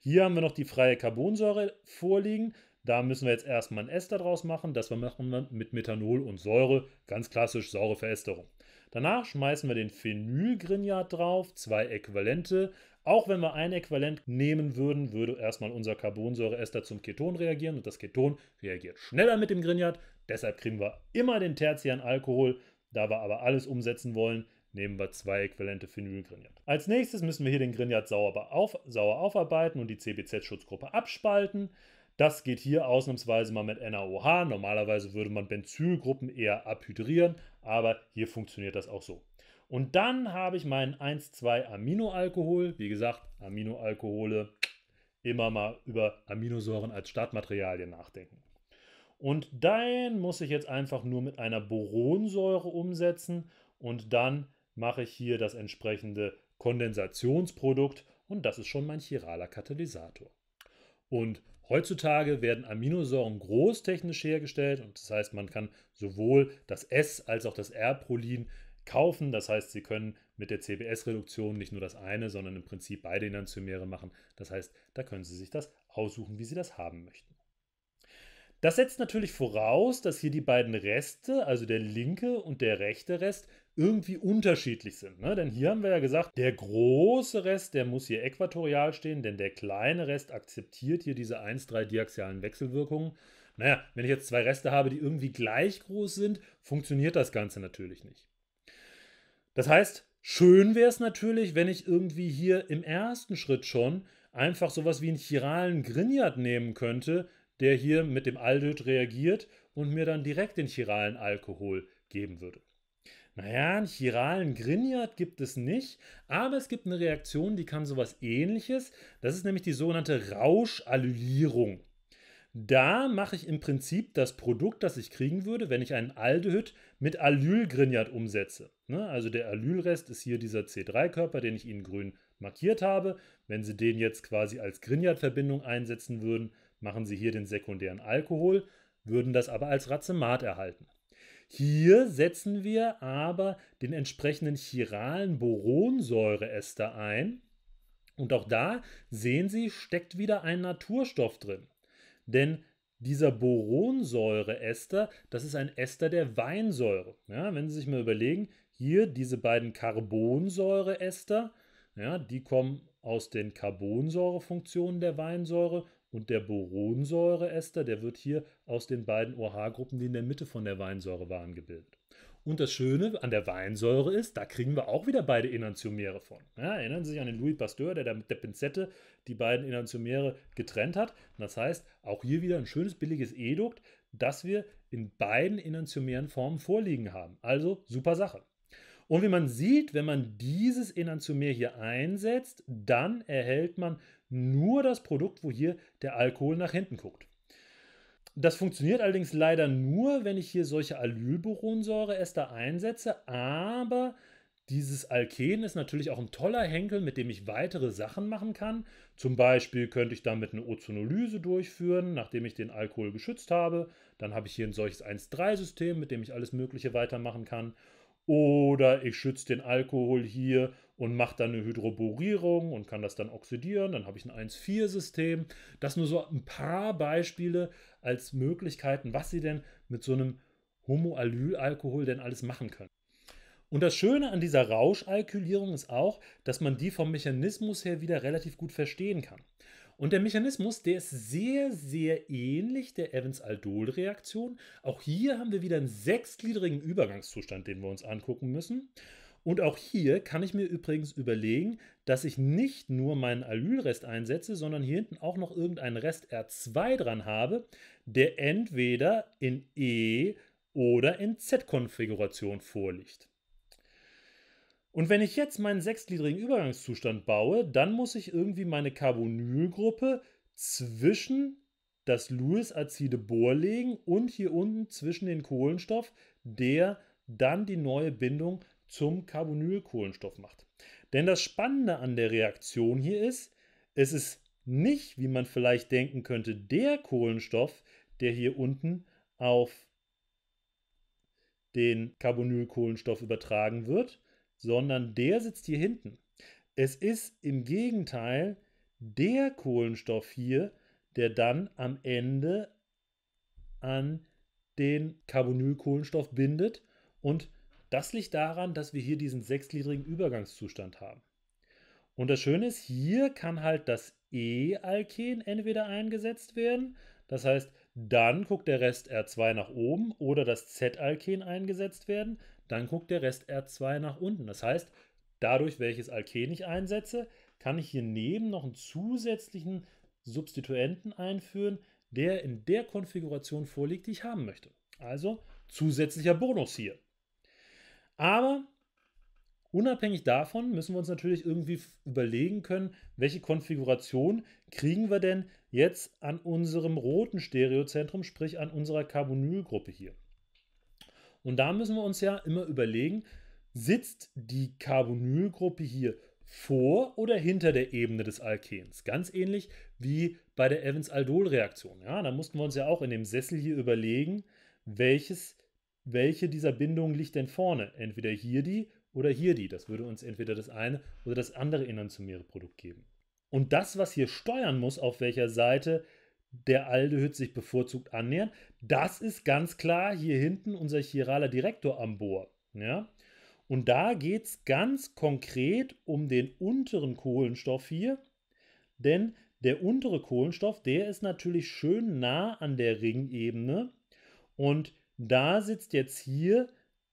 Hier haben wir noch die freie Carbonsäure vorliegen. Da müssen wir jetzt erstmal ein Ester draus machen. Das machen wir mit Methanol und Säure. Ganz klassisch saure Veresterung. Danach schmeißen wir den Phenylgrignard drauf, zwei Äquivalente. Auch wenn wir ein Äquivalent nehmen würden, würde erstmal unser Carbonsäureester zum Keton reagieren und das Keton reagiert schneller mit dem Grignard. Deshalb kriegen wir immer den tertiären Alkohol. Da wir aber alles umsetzen wollen, nehmen wir zwei äquivalente Phenylgrenjat. Als nächstes müssen wir hier den Grenjat sauer, auf, sauer aufarbeiten und die CBZ-Schutzgruppe abspalten. Das geht hier ausnahmsweise mal mit NaOH. Normalerweise würde man Benzylgruppen eher abhydrieren, aber hier funktioniert das auch so. Und dann habe ich meinen 1,2-Aminoalkohol. Wie gesagt, Aminoalkohole immer mal über Aminosäuren als Startmaterialien nachdenken. Und den muss ich jetzt einfach nur mit einer Boronsäure umsetzen und dann mache ich hier das entsprechende Kondensationsprodukt und das ist schon mein chiraler Katalysator. Und heutzutage werden Aminosäuren großtechnisch hergestellt und das heißt, man kann sowohl das S als auch das R-Prolin kaufen. Das heißt, Sie können mit der CBS-Reduktion nicht nur das eine, sondern im Prinzip beide Enantiomere machen. Das heißt, da können Sie sich das aussuchen, wie Sie das haben möchten. Das setzt natürlich voraus, dass hier die beiden Reste, also der linke und der rechte Rest, irgendwie unterschiedlich sind. Ne? Denn hier haben wir ja gesagt, der große Rest, der muss hier äquatorial stehen, denn der kleine Rest akzeptiert hier diese 1,3-diaxialen Wechselwirkungen. Naja, wenn ich jetzt zwei Reste habe, die irgendwie gleich groß sind, funktioniert das Ganze natürlich nicht. Das heißt, schön wäre es natürlich, wenn ich irgendwie hier im ersten Schritt schon einfach sowas wie einen chiralen Grignard nehmen könnte, der hier mit dem Aldehyd reagiert und mir dann direkt den chiralen Alkohol geben würde. Naja, einen chiralen Grignard gibt es nicht, aber es gibt eine Reaktion, die kann sowas ähnliches. Das ist nämlich die sogenannte Rauschallylierung. Da mache ich im Prinzip das Produkt, das ich kriegen würde, wenn ich einen Aldehyd mit Allylgrignard umsetze. Ne, also der Allylrest ist hier dieser C3-Körper, den ich Ihnen grün markiert habe. Wenn Sie den jetzt quasi als Grignard-Verbindung einsetzen würden, machen Sie hier den sekundären Alkohol, würden das aber als Razzemat erhalten. Hier setzen wir aber den entsprechenden chiralen Boronsäureester ein. Und auch da sehen Sie, steckt wieder ein Naturstoff drin. Denn dieser Boronsäureester, das ist ein Ester der Weinsäure. Ja, wenn Sie sich mal überlegen, hier diese beiden Carbonsäureester, ja, die kommen aus den Carbonsäurefunktionen der Weinsäure und der Boronsäureester, der wird hier aus den beiden OH-Gruppen, die in der Mitte von der Weinsäure waren, gebildet. Und das Schöne an der Weinsäure ist, da kriegen wir auch wieder beide Enantiomere von. Ja, erinnern Sie sich an den Louis Pasteur, der da mit der Pinzette die beiden Enantiomere getrennt hat. Und das heißt, auch hier wieder ein schönes, billiges Edukt, das wir in beiden enantiomeren Formen vorliegen haben. Also super Sache. Und wie man sieht, wenn man dieses Enantiomer hier einsetzt, dann erhält man nur das Produkt, wo hier der Alkohol nach hinten guckt. Das funktioniert allerdings leider nur, wenn ich hier solche Alylburonsäureester einsetze, aber dieses Alken ist natürlich auch ein toller Henkel, mit dem ich weitere Sachen machen kann. Zum Beispiel könnte ich damit eine Ozonolyse durchführen, nachdem ich den Alkohol geschützt habe. Dann habe ich hier ein solches 1,3-System, mit dem ich alles Mögliche weitermachen kann. Oder ich schütze den Alkohol hier und macht dann eine Hydroborierung und kann das dann oxidieren. Dann habe ich ein 1,4-System. Das nur so ein paar Beispiele als Möglichkeiten, was Sie denn mit so einem Homoalylalkohol denn alles machen können. Und das Schöne an dieser Rauschalkylierung ist auch, dass man die vom Mechanismus her wieder relativ gut verstehen kann. Und der Mechanismus, der ist sehr, sehr ähnlich der Evans-Aldol-Reaktion. Auch hier haben wir wieder einen sechsgliedrigen Übergangszustand, den wir uns angucken müssen. Und auch hier kann ich mir übrigens überlegen, dass ich nicht nur meinen Allylrest einsetze, sondern hier hinten auch noch irgendeinen Rest R2 dran habe, der entweder in E oder in Z-Konfiguration vorliegt. Und wenn ich jetzt meinen sechsgliedrigen Übergangszustand baue, dann muss ich irgendwie meine Carbonylgruppe zwischen das Lewis-Azide Bohr legen und hier unten zwischen den Kohlenstoff, der dann die neue Bindung zum Carbonylkohlenstoff macht. Denn das Spannende an der Reaktion hier ist, es ist nicht, wie man vielleicht denken könnte, der Kohlenstoff, der hier unten auf den Carbonylkohlenstoff übertragen wird, sondern der sitzt hier hinten. Es ist im Gegenteil der Kohlenstoff hier, der dann am Ende an den Carbonylkohlenstoff bindet und das liegt daran, dass wir hier diesen sechsgliedrigen Übergangszustand haben. Und das Schöne ist, hier kann halt das E-Alken entweder eingesetzt werden, das heißt, dann guckt der Rest R2 nach oben oder das Z-Alken eingesetzt werden, dann guckt der Rest R2 nach unten. Das heißt, dadurch, welches Alken ich einsetze, kann ich hier neben noch einen zusätzlichen Substituenten einführen, der in der Konfiguration vorliegt, die ich haben möchte. Also zusätzlicher Bonus hier. Aber unabhängig davon müssen wir uns natürlich irgendwie überlegen können, welche Konfiguration kriegen wir denn jetzt an unserem roten Stereozentrum, sprich an unserer Carbonylgruppe hier. Und da müssen wir uns ja immer überlegen, sitzt die Carbonylgruppe hier vor oder hinter der Ebene des Alkens. Ganz ähnlich wie bei der Evans-Aldol-Reaktion. Ja, da mussten wir uns ja auch in dem Sessel hier überlegen, welches welche dieser Bindungen liegt denn vorne? Entweder hier die oder hier die. Das würde uns entweder das eine oder das andere inenzumäre Produkt geben. Und das, was hier steuern muss, auf welcher Seite der Aldehyd sich bevorzugt annähert, das ist ganz klar hier hinten unser chiraler Direktor am Bohr. Ja? Und da geht es ganz konkret um den unteren Kohlenstoff hier, denn der untere Kohlenstoff, der ist natürlich schön nah an der Ringebene und da sitzt jetzt hier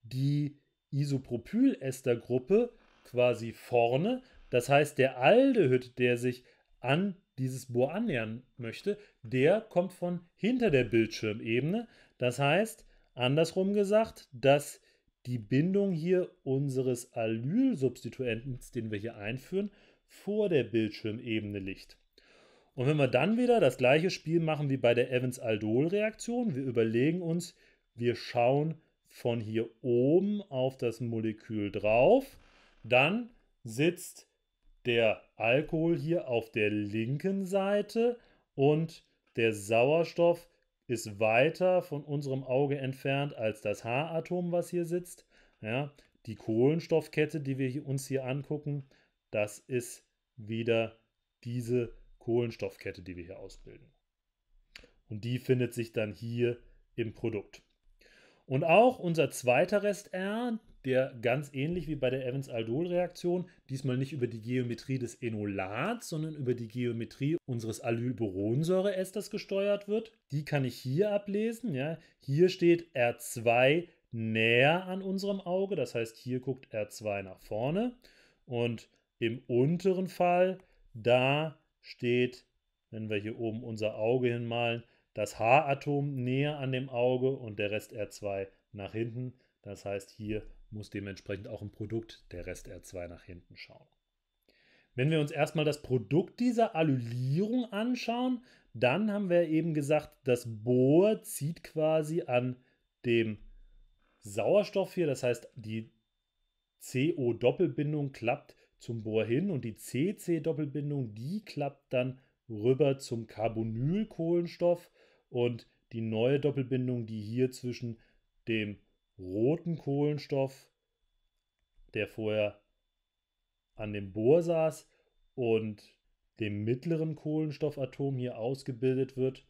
die Isopropylestergruppe quasi vorne. Das heißt, der Aldehyd, der sich an dieses Bohr annähern möchte, der kommt von hinter der Bildschirmebene. Das heißt, andersrum gesagt, dass die Bindung hier unseres Allylsubstituentens, den wir hier einführen, vor der Bildschirmebene liegt. Und wenn wir dann wieder das gleiche Spiel machen wie bei der Evans-Aldol-Reaktion, wir überlegen uns, wir schauen von hier oben auf das Molekül drauf. Dann sitzt der Alkohol hier auf der linken Seite und der Sauerstoff ist weiter von unserem Auge entfernt als das H-Atom, was hier sitzt. Ja, die Kohlenstoffkette, die wir uns hier angucken, das ist wieder diese Kohlenstoffkette, die wir hier ausbilden. Und die findet sich dann hier im Produkt. Und auch unser zweiter Rest R, der ganz ähnlich wie bei der Evans-Aldol-Reaktion, diesmal nicht über die Geometrie des Enolats, sondern über die Geometrie unseres Allylboronsäure-Esters gesteuert wird. Die kann ich hier ablesen. Ja. Hier steht R2 näher an unserem Auge, das heißt, hier guckt R2 nach vorne. Und im unteren Fall, da steht, wenn wir hier oben unser Auge hinmalen, das H-Atom näher an dem Auge und der Rest R2 nach hinten. Das heißt, hier muss dementsprechend auch im Produkt der Rest R2 nach hinten schauen. Wenn wir uns erstmal das Produkt dieser Allylierung anschauen, dann haben wir eben gesagt, das Bohr zieht quasi an dem Sauerstoff hier, das heißt, die CO-Doppelbindung klappt zum Bohr hin und die CC-Doppelbindung, die klappt dann rüber zum Carbonylkohlenstoff und die neue Doppelbindung, die hier zwischen dem roten Kohlenstoff, der vorher an dem Bohr saß, und dem mittleren Kohlenstoffatom hier ausgebildet wird.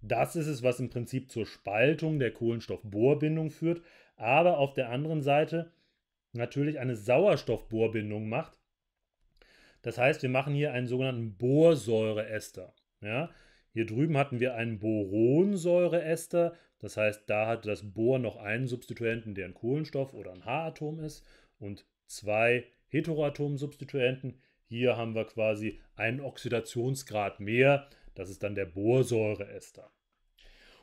Das ist es, was im Prinzip zur Spaltung der Kohlenstoff-Bohrbindung führt, aber auf der anderen Seite natürlich eine Sauerstoff-Bohrbindung macht. Das heißt, wir machen hier einen sogenannten Bohrsäureester. Ja? Hier drüben hatten wir einen Boronsäureester, das heißt, da hatte das Bor noch einen Substituenten, der ein Kohlenstoff oder ein H-Atom ist und zwei Heteroatom-Substituenten. Hier haben wir quasi einen Oxidationsgrad mehr, das ist dann der Borsäureester.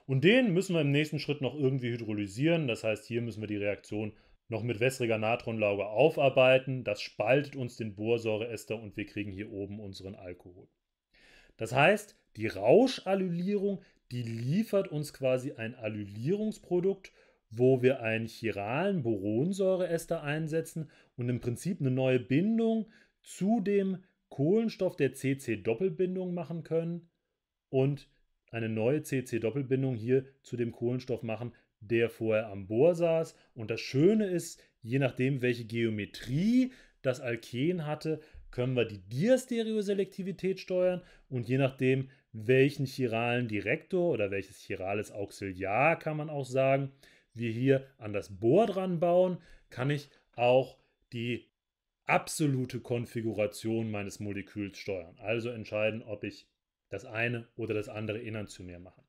Und den müssen wir im nächsten Schritt noch irgendwie hydrolysieren, das heißt, hier müssen wir die Reaktion noch mit wässriger Natronlauge aufarbeiten, das spaltet uns den Borsäureester und wir kriegen hier oben unseren Alkohol. Das heißt, die Rauschallylierung, die liefert uns quasi ein Allylierungsprodukt, wo wir einen chiralen Boronsäureester einsetzen und im Prinzip eine neue Bindung zu dem Kohlenstoff der CC-Doppelbindung machen können und eine neue CC-Doppelbindung hier zu dem Kohlenstoff machen, der vorher am Bohr saß. Und das Schöne ist, je nachdem, welche Geometrie das Alken hatte, können wir die Diastereoselektivität steuern und je nachdem, welchen chiralen Direktor oder welches chirales Auxiliar, kann man auch sagen, wir hier an das Bohr dran bauen, kann ich auch die absolute Konfiguration meines Moleküls steuern. Also entscheiden, ob ich das eine oder das andere innern zu mir mache.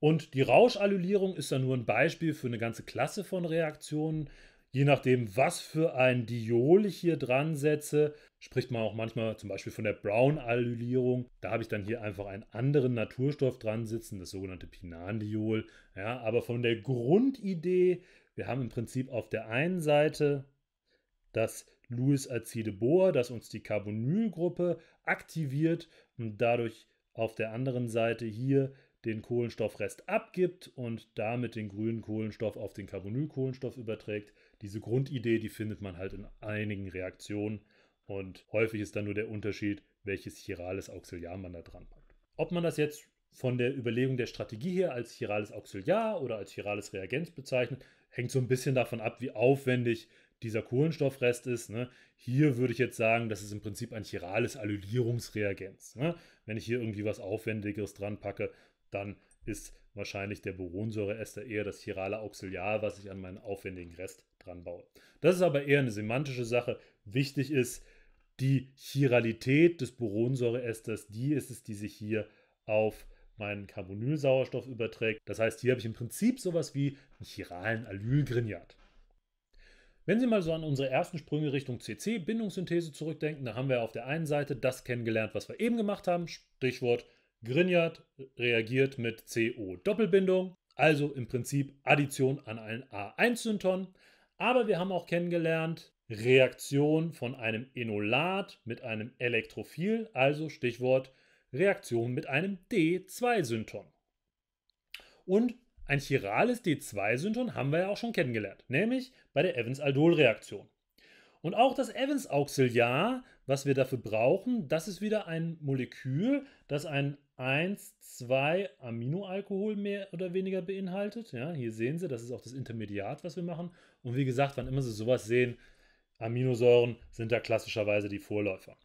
Und die Rauschallylierung ist dann nur ein Beispiel für eine ganze Klasse von Reaktionen. Je nachdem, was für ein Diol ich hier dran setze, spricht man auch manchmal zum Beispiel von der Brown-Allylierung. Da habe ich dann hier einfach einen anderen Naturstoff dran sitzen, das sogenannte Pinandiol. Ja, aber von der Grundidee, wir haben im Prinzip auf der einen Seite das Lewis-Acide-Bohr, das uns die Carbonylgruppe aktiviert und dadurch auf der anderen Seite hier den Kohlenstoffrest abgibt und damit den grünen Kohlenstoff auf den Carbonylkohlenstoff überträgt diese Grundidee, die findet man halt in einigen Reaktionen und häufig ist dann nur der Unterschied, welches chirales Auxiliar man da dran packt. Ob man das jetzt von der Überlegung der Strategie her als chirales Auxiliar oder als chirales Reagenz bezeichnet, hängt so ein bisschen davon ab, wie aufwendig dieser Kohlenstoffrest ist. Ne? Hier würde ich jetzt sagen, das ist im Prinzip ein chirales Allylierungsreagenz. Ne? Wenn ich hier irgendwie was Aufwendigeres dran packe, dann ist wahrscheinlich der Boronsäureester eher das chirale Auxiliar, was ich an meinen aufwendigen Rest dran baue. Das ist aber eher eine semantische Sache. Wichtig ist, die Chiralität des Boronsäureesters, die ist es, die sich hier auf meinen Carbonylsauerstoff überträgt. Das heißt, hier habe ich im Prinzip sowas wie einen chiralen Alylgrinjat. Wenn Sie mal so an unsere ersten Sprünge Richtung CC-Bindungssynthese zurückdenken, da haben wir auf der einen Seite das kennengelernt, was wir eben gemacht haben, Stichwort Grignard reagiert mit CO-Doppelbindung, also im Prinzip Addition an einen a 1 synton aber wir haben auch kennengelernt, Reaktion von einem Enolat mit einem Elektrophil, also Stichwort Reaktion mit einem D2-Synton. Und ein chirales D2-Synton haben wir ja auch schon kennengelernt, nämlich bei der Evans-Aldol-Reaktion. Und auch das Evans-Auxiliar, was wir dafür brauchen, das ist wieder ein Molekül, das ein 1, 2 Aminoalkohol mehr oder weniger beinhaltet. Ja, hier sehen Sie, das ist auch das Intermediat, was wir machen. Und wie gesagt, wann immer Sie sowas sehen, Aminosäuren sind da klassischerweise die Vorläufer.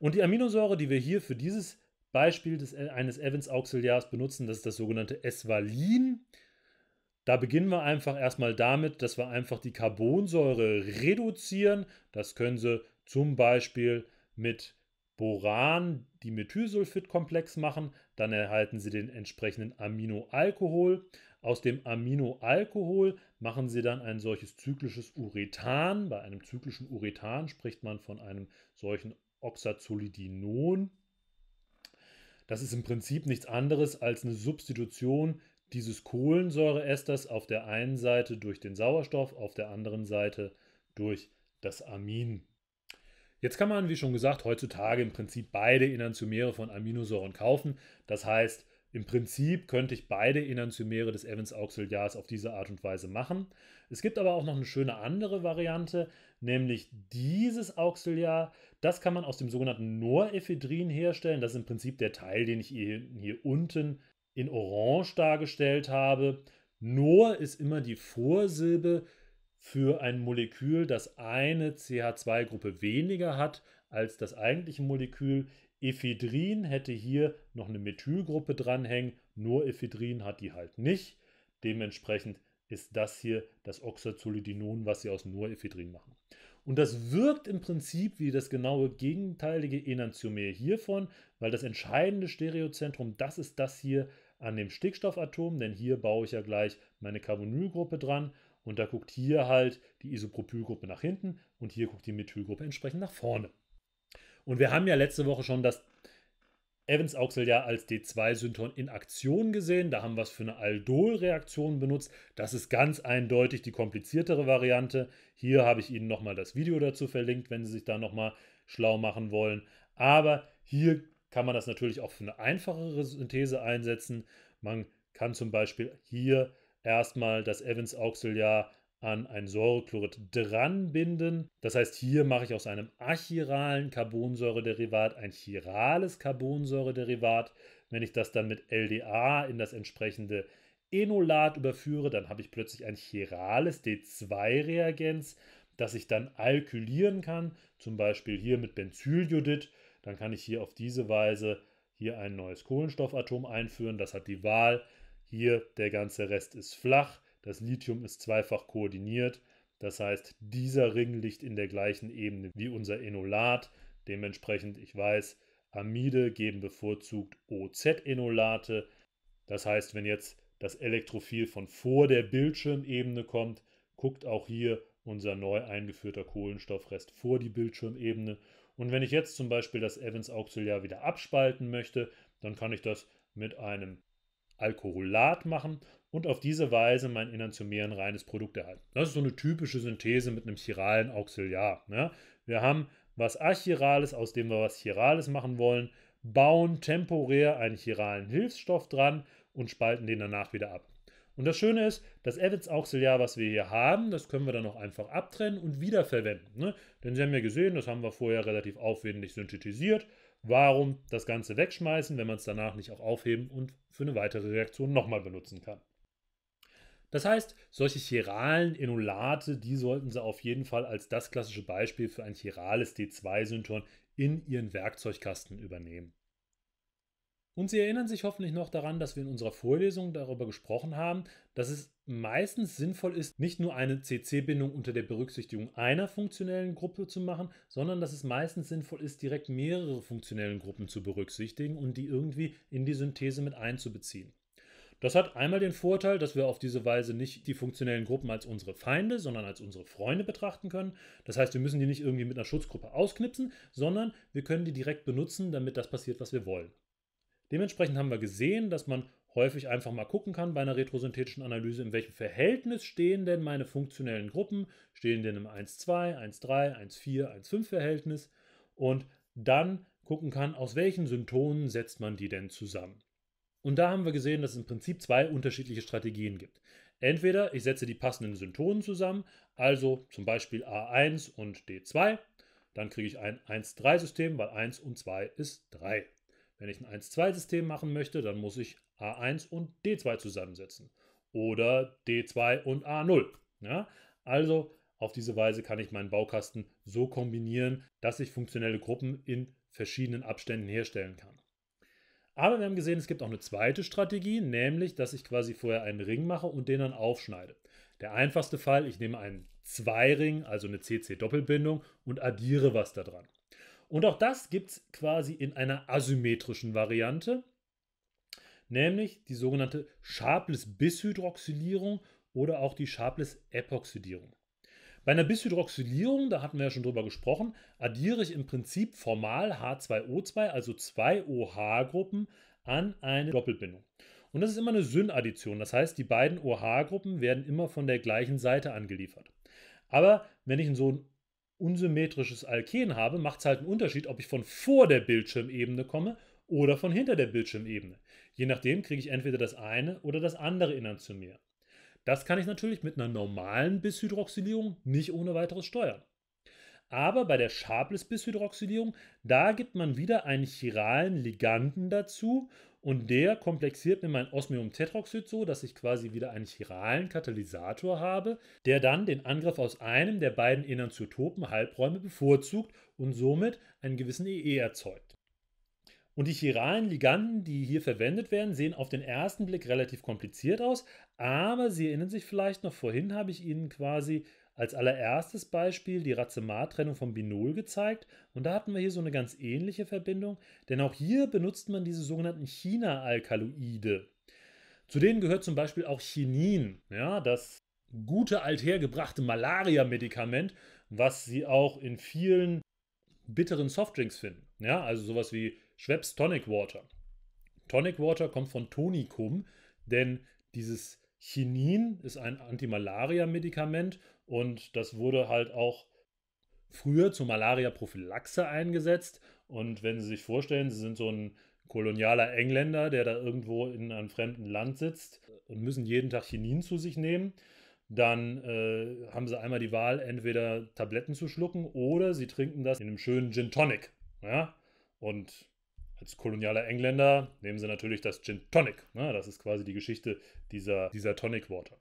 Und die Aminosäure, die wir hier für dieses Beispiel des, äh, eines Evans-Auxiliars benutzen, das ist das sogenannte Esvalin. Da beginnen wir einfach erstmal damit, dass wir einfach die Carbonsäure reduzieren. Das können Sie zum Beispiel mit Boran Dimethylsulfid-Komplex machen, dann erhalten Sie den entsprechenden Aminoalkohol. Aus dem Aminoalkohol machen Sie dann ein solches zyklisches Urethan. Bei einem zyklischen Urethan spricht man von einem solchen Oxazolidinon. Das ist im Prinzip nichts anderes als eine Substitution dieses Kohlensäureesters auf der einen Seite durch den Sauerstoff, auf der anderen Seite durch das Amin. Jetzt kann man, wie schon gesagt, heutzutage im Prinzip beide Enantiomere von Aminosäuren kaufen. Das heißt, im Prinzip könnte ich beide Enantiomere des Evans-Auxiliars auf diese Art und Weise machen. Es gibt aber auch noch eine schöne andere Variante, nämlich dieses Auxiliar. Das kann man aus dem sogenannten Norephedrin herstellen. Das ist im Prinzip der Teil, den ich hier, unten in Orange dargestellt habe. Nor ist immer die Vorsilbe für ein Molekül, das eine CH2-Gruppe weniger hat als das eigentliche Molekül. Ephedrin hätte hier noch eine Methylgruppe dranhängen, nur Ephedrin hat die halt nicht. Dementsprechend ist das hier das Oxazolidinon, was sie aus nur Ephedrin machen. Und das wirkt im Prinzip wie das genaue gegenteilige Enantiomer hiervon, weil das entscheidende Stereozentrum, das ist das hier an dem Stickstoffatom, denn hier baue ich ja gleich meine Carbonylgruppe dran und da guckt hier halt die Isopropylgruppe nach hinten und hier guckt die Methylgruppe entsprechend nach vorne. Und wir haben ja letzte Woche schon das Evans-Auxiliar als d 2 synton in Aktion gesehen. Da haben wir es für eine Aldol-Reaktion benutzt. Das ist ganz eindeutig die kompliziertere Variante. Hier habe ich Ihnen nochmal das Video dazu verlinkt, wenn Sie sich da nochmal schlau machen wollen. Aber hier kann man das natürlich auch für eine einfachere Synthese einsetzen. Man kann zum Beispiel hier erstmal das Evans-Auxiliar an ein Säurechlorid dran binden. Das heißt, hier mache ich aus einem achiralen Carbonsäurederivat ein chirales Carbonsäurederivat. Wenn ich das dann mit LDA in das entsprechende Enolat überführe, dann habe ich plötzlich ein chirales D2-Reagenz, das ich dann alkylieren kann, zum Beispiel hier mit Benzyljodid. Dann kann ich hier auf diese Weise hier ein neues Kohlenstoffatom einführen. Das hat die Wahl hier der ganze Rest ist flach, das Lithium ist zweifach koordiniert, das heißt, dieser Ring liegt in der gleichen Ebene wie unser Enolat. Dementsprechend, ich weiß, Amide geben bevorzugt OZ-Enolate. Das heißt, wenn jetzt das Elektrophil von vor der Bildschirmebene kommt, guckt auch hier unser neu eingeführter Kohlenstoffrest vor die Bildschirmebene. Und wenn ich jetzt zum Beispiel das Evans-Auxiliar wieder abspalten möchte, dann kann ich das mit einem Alkoholat machen und auf diese Weise mein Enantiomeren reines Produkt erhalten. Das ist so eine typische Synthese mit einem chiralen Auxiliar. Ne? Wir haben was Achirales, aus dem wir was Chirales machen wollen, bauen temporär einen chiralen Hilfsstoff dran und spalten den danach wieder ab. Und das Schöne ist, das evitz auxiliar was wir hier haben, das können wir dann auch einfach abtrennen und wiederverwenden. Ne? Denn Sie haben ja gesehen, das haben wir vorher relativ aufwendig synthetisiert. Warum das Ganze wegschmeißen, wenn man es danach nicht auch aufheben und für eine weitere Reaktion nochmal benutzen kann? Das heißt, solche chiralen Enolate, die sollten Sie auf jeden Fall als das klassische Beispiel für ein chirales D2-Synthon in Ihren Werkzeugkasten übernehmen. Und Sie erinnern sich hoffentlich noch daran, dass wir in unserer Vorlesung darüber gesprochen haben, dass es meistens sinnvoll ist, nicht nur eine CC-Bindung unter der Berücksichtigung einer funktionellen Gruppe zu machen, sondern dass es meistens sinnvoll ist, direkt mehrere funktionellen Gruppen zu berücksichtigen und die irgendwie in die Synthese mit einzubeziehen. Das hat einmal den Vorteil, dass wir auf diese Weise nicht die funktionellen Gruppen als unsere Feinde, sondern als unsere Freunde betrachten können. Das heißt, wir müssen die nicht irgendwie mit einer Schutzgruppe ausknipsen, sondern wir können die direkt benutzen, damit das passiert, was wir wollen. Dementsprechend haben wir gesehen, dass man häufig einfach mal gucken kann bei einer retrosynthetischen Analyse, in welchem Verhältnis stehen denn meine funktionellen Gruppen, stehen denn im 1,2, 1,3, 1,4, 1,5 Verhältnis und dann gucken kann, aus welchen Symptomen setzt man die denn zusammen. Und da haben wir gesehen, dass es im Prinzip zwei unterschiedliche Strategien gibt. Entweder ich setze die passenden Symptomen zusammen, also zum Beispiel A1 und D2, dann kriege ich ein 1,3-System, weil 1 und 2 ist 3. Wenn ich ein 1-2-System machen möchte, dann muss ich A1 und D2 zusammensetzen. Oder D2 und A0. Ja? Also auf diese Weise kann ich meinen Baukasten so kombinieren, dass ich funktionelle Gruppen in verschiedenen Abständen herstellen kann. Aber wir haben gesehen, es gibt auch eine zweite Strategie, nämlich, dass ich quasi vorher einen Ring mache und den dann aufschneide. Der einfachste Fall, ich nehme einen 2-Ring, also eine CC-Doppelbindung und addiere was daran. Und auch das gibt es quasi in einer asymmetrischen Variante, nämlich die sogenannte Sharpless-Bishydroxylierung oder auch die Sharpless-Epoxidierung. Bei einer Bishydroxylierung, da hatten wir ja schon drüber gesprochen, addiere ich im Prinzip formal H2O2, also zwei OH-Gruppen, an eine Doppelbindung. Und das ist immer eine Synaddition, das heißt, die beiden OH-Gruppen werden immer von der gleichen Seite angeliefert. Aber wenn ich in so ein unsymmetrisches Alken habe, macht es halt einen Unterschied, ob ich von vor der Bildschirmebene komme oder von hinter der Bildschirmebene. Je nachdem kriege ich entweder das eine oder das andere innern zu mir. Das kann ich natürlich mit einer normalen Bishydroxylierung nicht ohne weiteres steuern. Aber bei der Sharpless-Bishydroxylierung, da gibt man wieder einen chiralen Liganden dazu und der komplexiert mir mein Tetroxid so, dass ich quasi wieder einen chiralen Katalysator habe, der dann den Angriff aus einem der beiden enantiotopen Halbräume bevorzugt und somit einen gewissen EE e erzeugt. Und die chiralen Liganden, die hier verwendet werden, sehen auf den ersten Blick relativ kompliziert aus, aber Sie erinnern sich vielleicht noch, vorhin habe ich Ihnen quasi als allererstes Beispiel die Racemat-Trennung von Binol gezeigt und da hatten wir hier so eine ganz ähnliche Verbindung, denn auch hier benutzt man diese sogenannten China-Alkaloide. Zu denen gehört zum Beispiel auch Chinin, ja, das gute althergebrachte Malaria-Medikament, was Sie auch in vielen bitteren Softdrinks finden. Ja, also sowas wie Schweppes Tonic Water. Tonic Water kommt von Tonicum, denn dieses Chinin ist ein Antimalaria-Medikament und das wurde halt auch früher zur Malaria-Prophylaxe eingesetzt. Und wenn Sie sich vorstellen, Sie sind so ein kolonialer Engländer, der da irgendwo in einem fremden Land sitzt und müssen jeden Tag Chinin zu sich nehmen, dann äh, haben sie einmal die Wahl, entweder Tabletten zu schlucken oder sie trinken das in einem schönen Gin Tonic. Ja? Und als kolonialer Engländer nehmen sie natürlich das Gin Tonic. Ja? Ne? Das ist quasi die Geschichte dieser, dieser Tonic Water.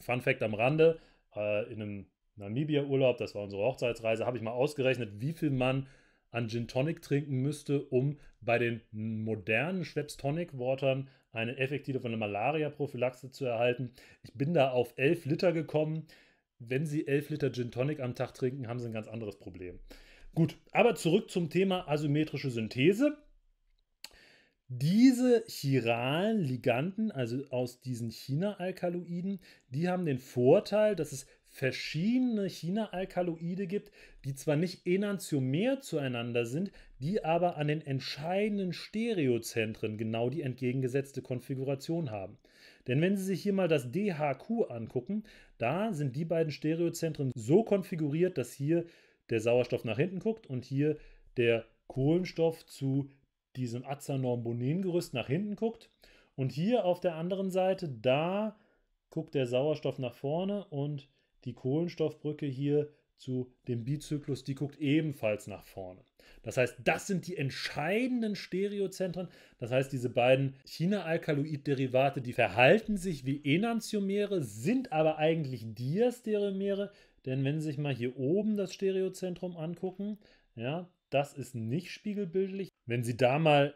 Fun Fact am Rande: äh, in einem Namibia-Urlaub, das war unsere Hochzeitsreise, habe ich mal ausgerechnet, wie viel man an Gin Tonic trinken müsste, um bei den modernen Schweppes Tonic Watern eine effektive von der Malaria-Prophylaxe zu erhalten. Ich bin da auf 11 Liter gekommen. Wenn Sie 11 Liter Gin Tonic am Tag trinken, haben Sie ein ganz anderes Problem. Gut, aber zurück zum Thema asymmetrische Synthese. Diese chiralen Liganden, also aus diesen China-Alkaloiden, die haben den Vorteil, dass es verschiedene China-Alkaloide gibt, die zwar nicht enantiomer zueinander sind, die aber an den entscheidenden Stereozentren genau die entgegengesetzte Konfiguration haben. Denn wenn Sie sich hier mal das DHQ angucken, da sind die beiden Stereozentren so konfiguriert, dass hier der Sauerstoff nach hinten guckt und hier der Kohlenstoff zu diesem Azanorm-Bonin-Gerüst nach hinten guckt. Und hier auf der anderen Seite, da guckt der Sauerstoff nach vorne und die Kohlenstoffbrücke hier zu dem Bizyklus, die guckt ebenfalls nach vorne. Das heißt, das sind die entscheidenden Stereozentren. Das heißt, diese beiden China-Alkaloid-Derivate, die verhalten sich wie Enantiomere, sind aber eigentlich Diastereomere. Denn wenn Sie sich mal hier oben das Stereozentrum angucken, ja, das ist nicht spiegelbildlich, wenn Sie da mal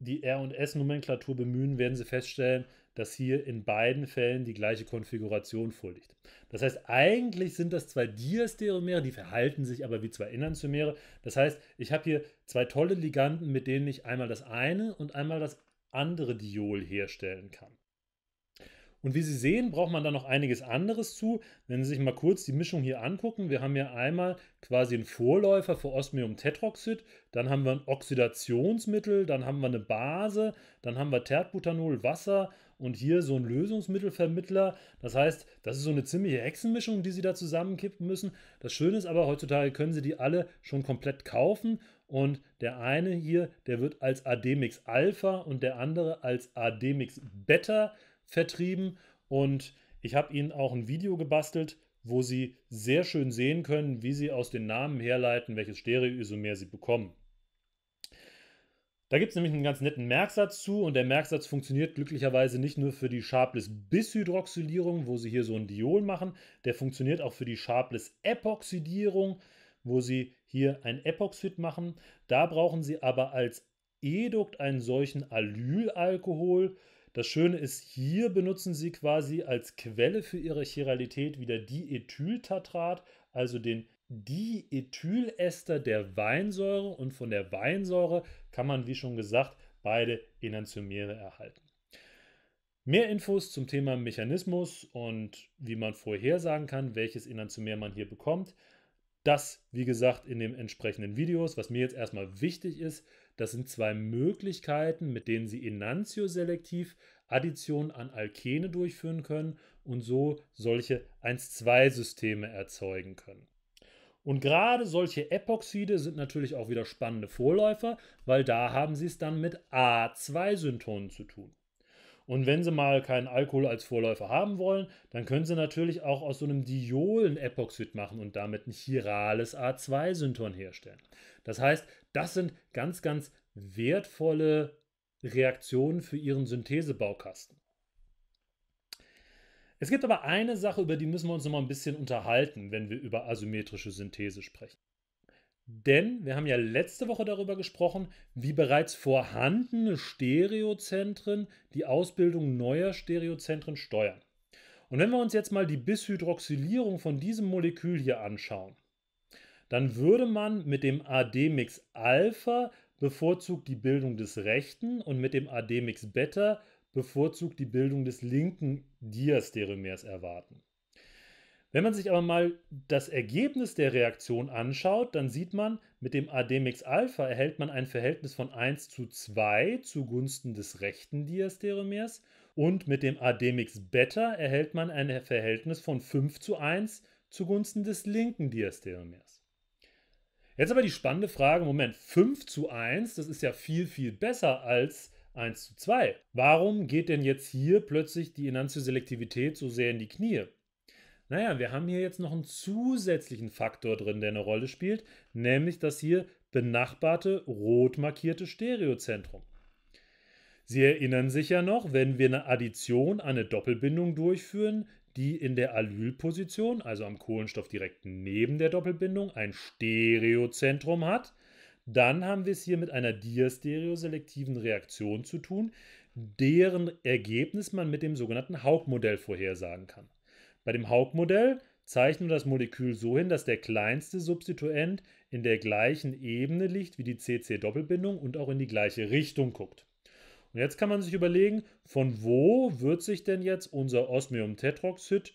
die R&S-Nomenklatur bemühen, werden Sie feststellen, dass hier in beiden Fällen die gleiche Konfiguration vorliegt. Das heißt, eigentlich sind das zwei Diastereomere, die verhalten sich aber wie zwei Enantiomere. Das heißt, ich habe hier zwei tolle Liganden, mit denen ich einmal das eine und einmal das andere Diol herstellen kann. Und wie Sie sehen, braucht man da noch einiges anderes zu. Wenn Sie sich mal kurz die Mischung hier angucken, wir haben ja einmal quasi einen Vorläufer für Osmium-Tetroxid, dann haben wir ein Oxidationsmittel, dann haben wir eine Base, dann haben wir Tertbutanol, Wasser und hier so ein Lösungsmittelvermittler. Das heißt, das ist so eine ziemliche Hexenmischung, die Sie da zusammenkippen müssen. Das Schöne ist aber, heutzutage können Sie die alle schon komplett kaufen und der eine hier, der wird als Ademix Alpha und der andere als Ademix Beta vertrieben und ich habe ihnen auch ein Video gebastelt, wo sie sehr schön sehen können, wie sie aus den Namen herleiten, welches Stereoisomer sie bekommen. Da gibt es nämlich einen ganz netten Merksatz zu und der Merksatz funktioniert glücklicherweise nicht nur für die Sharpless-Bishydroxylierung, wo sie hier so ein Diol machen, der funktioniert auch für die Sharpless-Epoxidierung, wo sie hier ein Epoxid machen. Da brauchen sie aber als Edukt einen solchen Allylalkohol das Schöne ist, hier benutzen sie quasi als Quelle für ihre Chiralität wieder Diethyltatrat, also den Diethylester der Weinsäure und von der Weinsäure kann man, wie schon gesagt, beide Enantiomere erhalten. Mehr Infos zum Thema Mechanismus und wie man vorhersagen kann, welches Enantiomer man hier bekommt, das, wie gesagt, in den entsprechenden Videos. Was mir jetzt erstmal wichtig ist, das sind zwei Möglichkeiten, mit denen Sie enantioselektiv Addition an Alkene durchführen können und so solche 1-2-Systeme erzeugen können. Und gerade solche Epoxide sind natürlich auch wieder spannende Vorläufer, weil da haben Sie es dann mit A2-Syntonen zu tun. Und wenn Sie mal keinen Alkohol als Vorläufer haben wollen, dann können Sie natürlich auch aus so einem Diolen Epoxid machen und damit ein chirales A2-Synton herstellen. Das heißt, das sind ganz, ganz wertvolle Reaktionen für Ihren Synthesebaukasten. Es gibt aber eine Sache, über die müssen wir uns noch mal ein bisschen unterhalten, wenn wir über asymmetrische Synthese sprechen. Denn wir haben ja letzte Woche darüber gesprochen, wie bereits vorhandene Stereozentren die Ausbildung neuer Stereozentren steuern. Und wenn wir uns jetzt mal die Bishydroxylierung von diesem Molekül hier anschauen, dann würde man mit dem AD-Mix Alpha bevorzugt die Bildung des rechten und mit dem AD-Mix Beta bevorzugt die Bildung des linken Diastereomers erwarten. Wenn man sich aber mal das Ergebnis der Reaktion anschaut, dann sieht man, mit dem AD-Mix Alpha erhält man ein Verhältnis von 1 zu 2 zugunsten des rechten Diastereomers und mit dem AD-Mix Beta erhält man ein Verhältnis von 5 zu 1 zugunsten des linken Diastereomers. Jetzt aber die spannende Frage, Moment, 5 zu 1, das ist ja viel, viel besser als 1 zu 2. Warum geht denn jetzt hier plötzlich die Enantioselektivität so sehr in die Knie? Naja, wir haben hier jetzt noch einen zusätzlichen Faktor drin, der eine Rolle spielt, nämlich das hier benachbarte rot markierte Stereozentrum. Sie erinnern sich ja noch, wenn wir eine Addition, eine Doppelbindung durchführen, die in der Allylposition, also am Kohlenstoff direkt neben der Doppelbindung, ein Stereozentrum hat. Dann haben wir es hier mit einer diastereoselektiven Reaktion zu tun, deren Ergebnis man mit dem sogenannten Haug-Modell vorhersagen kann. Bei dem Haug-Modell zeichnen wir das Molekül so hin, dass der kleinste Substituent in der gleichen Ebene liegt wie die CC-Doppelbindung und auch in die gleiche Richtung guckt. Und jetzt kann man sich überlegen, von wo wird sich denn jetzt unser Osmium-Tetroxid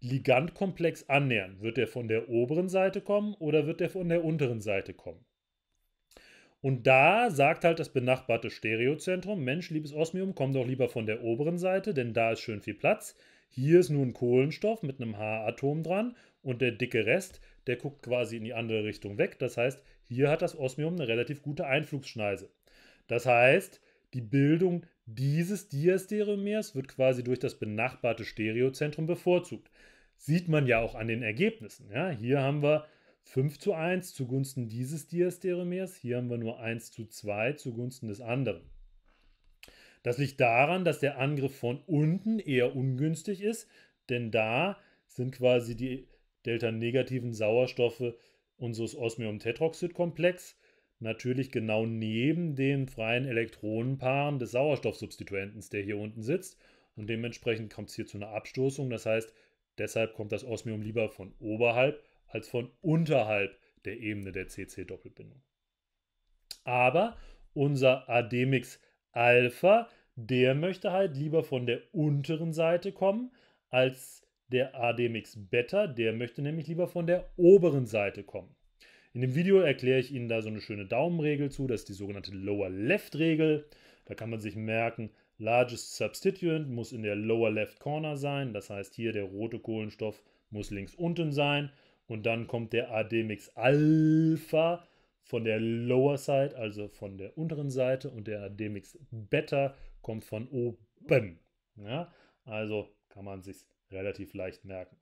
Ligandkomplex annähern? Wird er von der oberen Seite kommen oder wird er von der unteren Seite kommen? Und da sagt halt das benachbarte Stereozentrum, Mensch, liebes Osmium, komm doch lieber von der oberen Seite, denn da ist schön viel Platz. Hier ist nur ein Kohlenstoff mit einem H-Atom dran und der dicke Rest, der guckt quasi in die andere Richtung weg. Das heißt, hier hat das Osmium eine relativ gute Einflugsschneise. Das heißt, die Bildung dieses Diastereomers wird quasi durch das benachbarte Stereozentrum bevorzugt. Sieht man ja auch an den Ergebnissen. Ja, hier haben wir 5 zu 1 zugunsten dieses Diastereomers, hier haben wir nur 1 zu 2 zugunsten des anderen. Das liegt daran, dass der Angriff von unten eher ungünstig ist, denn da sind quasi die delta-negativen Sauerstoffe unseres Osmium-Tetroxid-Komplex natürlich genau neben den freien Elektronenpaaren des Sauerstoffsubstituentens, der hier unten sitzt. Und dementsprechend kommt es hier zu einer Abstoßung. Das heißt, deshalb kommt das Osmium lieber von oberhalb als von unterhalb der Ebene der CC-Doppelbindung. Aber unser Ademix Alpha, der möchte halt lieber von der unteren Seite kommen als der Ademix Beta, der möchte nämlich lieber von der oberen Seite kommen. In dem Video erkläre ich Ihnen da so eine schöne Daumenregel zu, das ist die sogenannte Lower Left Regel. Da kann man sich merken, Largest Substituent muss in der Lower Left Corner sein, das heißt hier der rote Kohlenstoff muss links unten sein und dann kommt der Ademix Alpha von der Lower Side, also von der unteren Seite und der Ademix Beta kommt von oben. Ja, also kann man sich relativ leicht merken.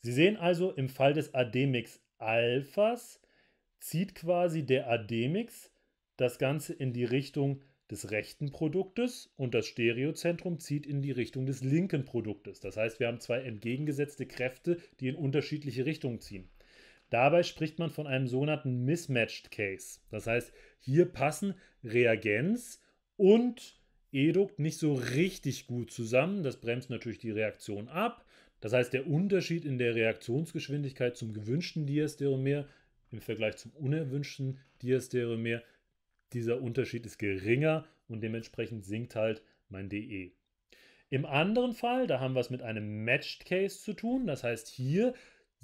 Sie sehen also im Fall des Ademix Alphas zieht quasi der Ademix das Ganze in die Richtung des rechten Produktes und das Stereozentrum zieht in die Richtung des linken Produktes. Das heißt, wir haben zwei entgegengesetzte Kräfte, die in unterschiedliche Richtungen ziehen. Dabei spricht man von einem sogenannten Mismatched Case. Das heißt, hier passen Reagenz und Edukt nicht so richtig gut zusammen. Das bremst natürlich die Reaktion ab. Das heißt, der Unterschied in der Reaktionsgeschwindigkeit zum gewünschten Diasteromer im Vergleich zum unerwünschten Diastereomer. Dieser Unterschied ist geringer und dementsprechend sinkt halt mein DE. Im anderen Fall, da haben wir es mit einem Matched Case zu tun. Das heißt, hier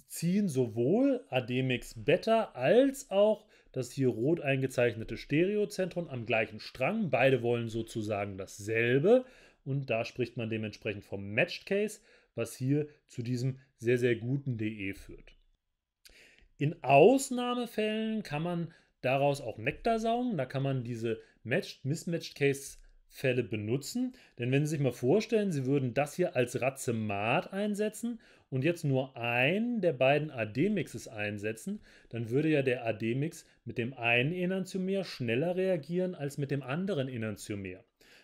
ziehen sowohl Ademix Beta als auch das hier rot eingezeichnete Stereozentrum am gleichen Strang. Beide wollen sozusagen dasselbe. Und da spricht man dementsprechend vom Matched Case, was hier zu diesem sehr, sehr guten DE führt. In Ausnahmefällen kann man daraus auch Nektar saugen. Da kann man diese Matched, Mismatched Case Fälle benutzen. Denn wenn Sie sich mal vorstellen, Sie würden das hier als Razzemat einsetzen und jetzt nur einen der beiden AD-Mixes einsetzen, dann würde ja der AD-Mix mit dem einen Enantiomer schneller reagieren als mit dem anderen Enantiomer.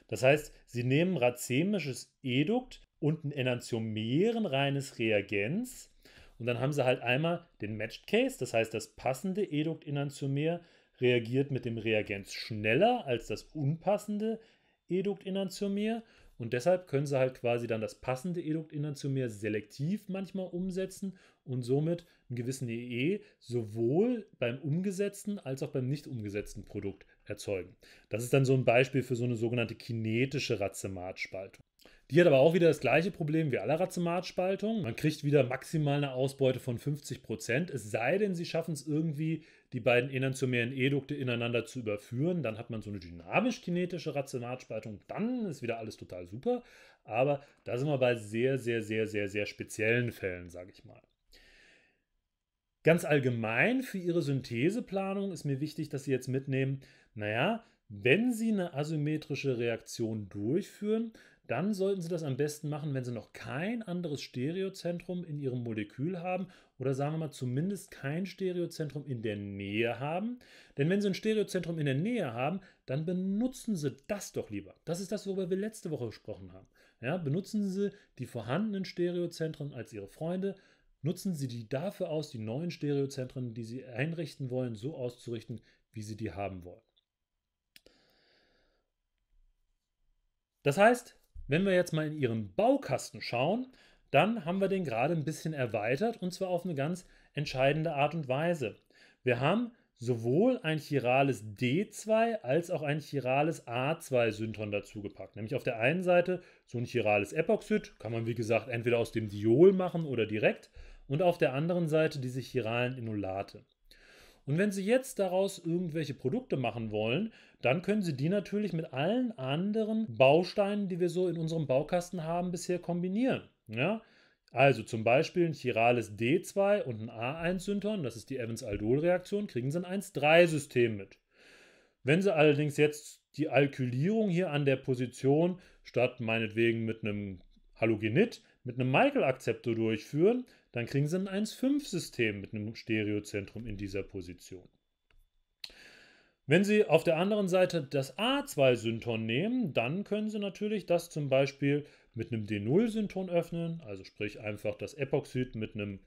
Das heißt, Sie nehmen racemisches Edukt und ein enantiomerenreines Reagenz und dann haben sie halt einmal den Matched Case, das heißt, das passende Edukt-Enantiomer reagiert mit dem Reagenz schneller als das unpassende Edukt-Enantiomer. Und deshalb können sie halt quasi dann das passende Edukt-Enantiomer selektiv manchmal umsetzen und somit einen gewissen EE e sowohl beim umgesetzten als auch beim nicht umgesetzten Produkt erzeugen. Das ist dann so ein Beispiel für so eine sogenannte kinetische Razzematspaltung. Die hat aber auch wieder das gleiche Problem wie aller Racematspaltung. Man kriegt wieder maximal eine Ausbeute von 50 Prozent, es sei denn, sie schaffen es irgendwie, die beiden enantiomeren Edukte ineinander zu überführen. Dann hat man so eine dynamisch-kinetische Racematspaltung. Dann ist wieder alles total super. Aber da sind wir bei sehr, sehr, sehr, sehr, sehr speziellen Fällen, sage ich mal. Ganz allgemein für Ihre Syntheseplanung ist mir wichtig, dass Sie jetzt mitnehmen, naja, wenn Sie eine asymmetrische Reaktion durchführen, dann sollten Sie das am besten machen, wenn Sie noch kein anderes Stereozentrum in Ihrem Molekül haben oder sagen wir mal zumindest kein Stereozentrum in der Nähe haben. Denn wenn Sie ein Stereozentrum in der Nähe haben, dann benutzen Sie das doch lieber. Das ist das, worüber wir letzte Woche gesprochen haben. Ja, benutzen Sie die vorhandenen Stereozentren als Ihre Freunde. Nutzen Sie die dafür aus, die neuen Stereozentren, die Sie einrichten wollen, so auszurichten, wie Sie die haben wollen. Das heißt, wenn wir jetzt mal in Ihren Baukasten schauen, dann haben wir den gerade ein bisschen erweitert und zwar auf eine ganz entscheidende Art und Weise. Wir haben sowohl ein chirales D2 als auch ein chirales a 2 synton dazugepackt. Nämlich auf der einen Seite so ein chirales Epoxid, kann man wie gesagt entweder aus dem Diol machen oder direkt, und auf der anderen Seite diese chiralen Inolate. Und wenn Sie jetzt daraus irgendwelche Produkte machen wollen, dann können Sie die natürlich mit allen anderen Bausteinen, die wir so in unserem Baukasten haben, bisher kombinieren. Ja? Also zum Beispiel ein chirales D2 und ein A1-Synthon, das ist die Evans-Aldol-Reaktion, kriegen Sie ein 1,3-System mit. Wenn Sie allerdings jetzt die Alkylierung hier an der Position statt meinetwegen mit einem Halogenit, mit einem Michael-Akzeptor durchführen, dann kriegen sie ein 1,5-System mit einem Stereozentrum in dieser Position. Wenn Sie auf der anderen Seite das A2-Synton nehmen, dann können Sie natürlich das zum Beispiel mit einem D0-Synton öffnen, also sprich einfach das Epoxid mit einem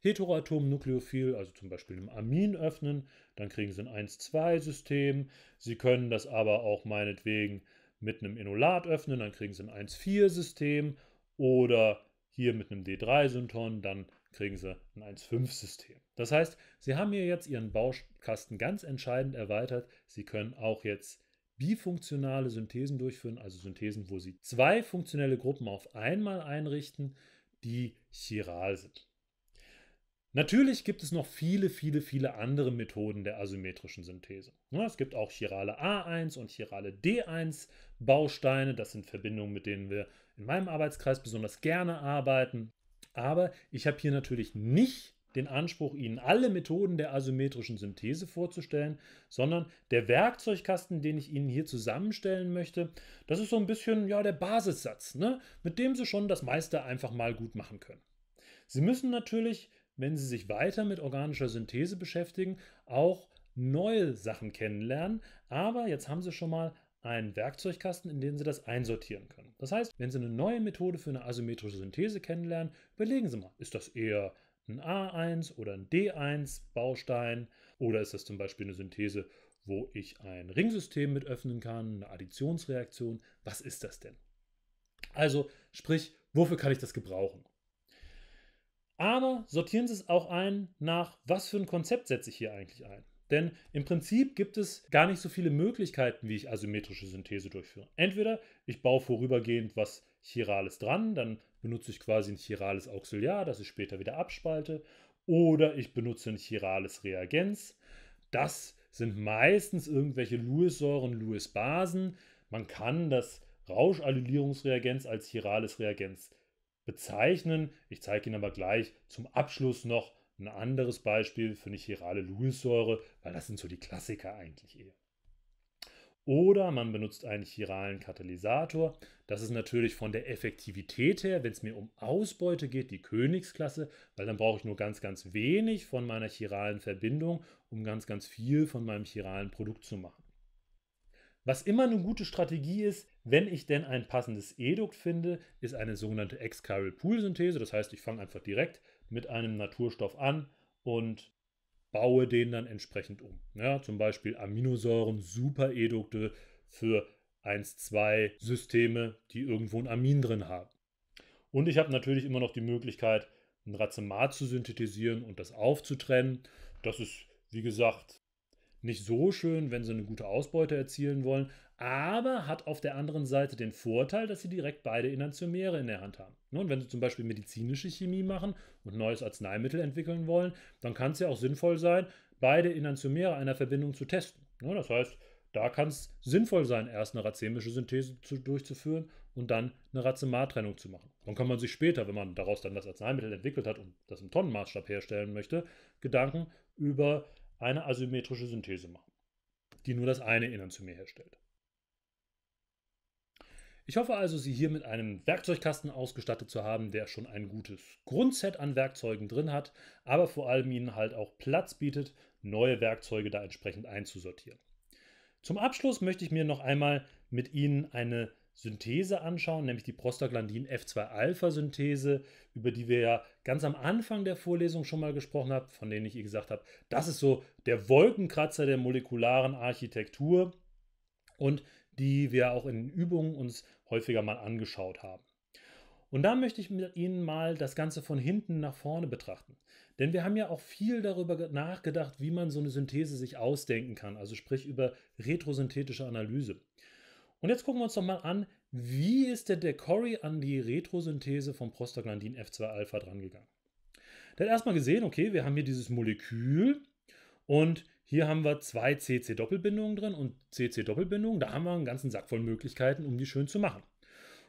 Heteroatom-Nukleophil, also zum Beispiel einem Amin öffnen, dann kriegen Sie ein 1,2-System. Sie können das aber auch meinetwegen mit einem Enolat öffnen, dann kriegen Sie ein 1,4-System oder hier mit einem d 3 synton dann kriegen sie ein 1.5-System. Das heißt, sie haben hier jetzt ihren Baukasten ganz entscheidend erweitert. Sie können auch jetzt bifunktionale Synthesen durchführen, also Synthesen, wo sie zwei funktionelle Gruppen auf einmal einrichten, die chiral sind. Natürlich gibt es noch viele, viele, viele andere Methoden der asymmetrischen Synthese. Ne, es gibt auch chirale A1 und chirale D1 Bausteine. Das sind Verbindungen, mit denen wir in meinem Arbeitskreis besonders gerne arbeiten. Aber ich habe hier natürlich nicht den Anspruch, Ihnen alle Methoden der asymmetrischen Synthese vorzustellen, sondern der Werkzeugkasten, den ich Ihnen hier zusammenstellen möchte, das ist so ein bisschen ja, der Basissatz, ne? mit dem Sie schon das meiste einfach mal gut machen können. Sie müssen natürlich wenn Sie sich weiter mit organischer Synthese beschäftigen, auch neue Sachen kennenlernen. Aber jetzt haben Sie schon mal einen Werkzeugkasten, in den Sie das einsortieren können. Das heißt, wenn Sie eine neue Methode für eine asymmetrische Synthese kennenlernen, überlegen Sie mal, ist das eher ein A1 oder ein D1-Baustein oder ist das zum Beispiel eine Synthese, wo ich ein Ringsystem mit öffnen kann, eine Additionsreaktion? Was ist das denn? Also, sprich, wofür kann ich das gebrauchen? Aber sortieren Sie es auch ein nach, was für ein Konzept setze ich hier eigentlich ein. Denn im Prinzip gibt es gar nicht so viele Möglichkeiten, wie ich asymmetrische Synthese durchführe. Entweder ich baue vorübergehend was Chirales dran, dann benutze ich quasi ein chirales Auxiliar, das ich später wieder abspalte, oder ich benutze ein chirales Reagenz. Das sind meistens irgendwelche Lewis-Säuren, Lewis-Basen. Man kann das Rauschallylierungsreagenz als chirales Reagenz bezeichnen. Ich zeige Ihnen aber gleich zum Abschluss noch ein anderes Beispiel für eine chirale Lewis-Säure, weil das sind so die Klassiker eigentlich eher. Oder man benutzt einen chiralen Katalysator. Das ist natürlich von der Effektivität her, wenn es mir um Ausbeute geht, die Königsklasse, weil dann brauche ich nur ganz, ganz wenig von meiner chiralen Verbindung, um ganz, ganz viel von meinem chiralen Produkt zu machen. Was immer eine gute Strategie ist, wenn ich denn ein passendes Edukt finde, ist eine sogenannte Ex-Chiral-Pool-Synthese. Das heißt, ich fange einfach direkt mit einem Naturstoff an und baue den dann entsprechend um. Ja, zum Beispiel Aminosäuren, Super-Edukte für 1-2-Systeme, die irgendwo ein Amin drin haben. Und ich habe natürlich immer noch die Möglichkeit, ein Racemat zu synthetisieren und das aufzutrennen. Das ist, wie gesagt, nicht so schön, wenn sie eine gute Ausbeute erzielen wollen, aber hat auf der anderen Seite den Vorteil, dass sie direkt beide Enantiomere in der Hand haben. Nun, ne, wenn sie zum Beispiel medizinische Chemie machen und neues Arzneimittel entwickeln wollen, dann kann es ja auch sinnvoll sein, beide Enantiomere einer Verbindung zu testen. Ne, das heißt, da kann es sinnvoll sein, erst eine racemische Synthese zu, durchzuführen und dann eine Racemat-Trennung zu machen. Dann kann man sich später, wenn man daraus dann das Arzneimittel entwickelt hat und das im Tonnenmaßstab herstellen möchte, Gedanken über eine asymmetrische Synthese machen, die nur das eine Enantiomer herstellt. Ich hoffe also, Sie hier mit einem Werkzeugkasten ausgestattet zu haben, der schon ein gutes Grundset an Werkzeugen drin hat, aber vor allem Ihnen halt auch Platz bietet, neue Werkzeuge da entsprechend einzusortieren. Zum Abschluss möchte ich mir noch einmal mit Ihnen eine Synthese anschauen, nämlich die Prostaglandin F2-Alpha-Synthese, über die wir ja ganz am Anfang der Vorlesung schon mal gesprochen haben, von denen ich ihr gesagt habe, das ist so der Wolkenkratzer der molekularen Architektur und die wir auch in Übungen uns häufiger mal angeschaut haben. Und da möchte ich mit Ihnen mal das Ganze von hinten nach vorne betrachten. Denn wir haben ja auch viel darüber nachgedacht, wie man so eine Synthese sich ausdenken kann, also sprich über retrosynthetische Analyse. Und jetzt gucken wir uns doch mal an, wie ist der DeCory an die Retrosynthese von Prostaglandin F2-Alpha drangegangen. Der hat erstmal gesehen, okay, wir haben hier dieses Molekül und hier haben wir zwei CC-Doppelbindungen drin und CC-Doppelbindungen, da haben wir einen ganzen Sack voll Möglichkeiten, um die schön zu machen.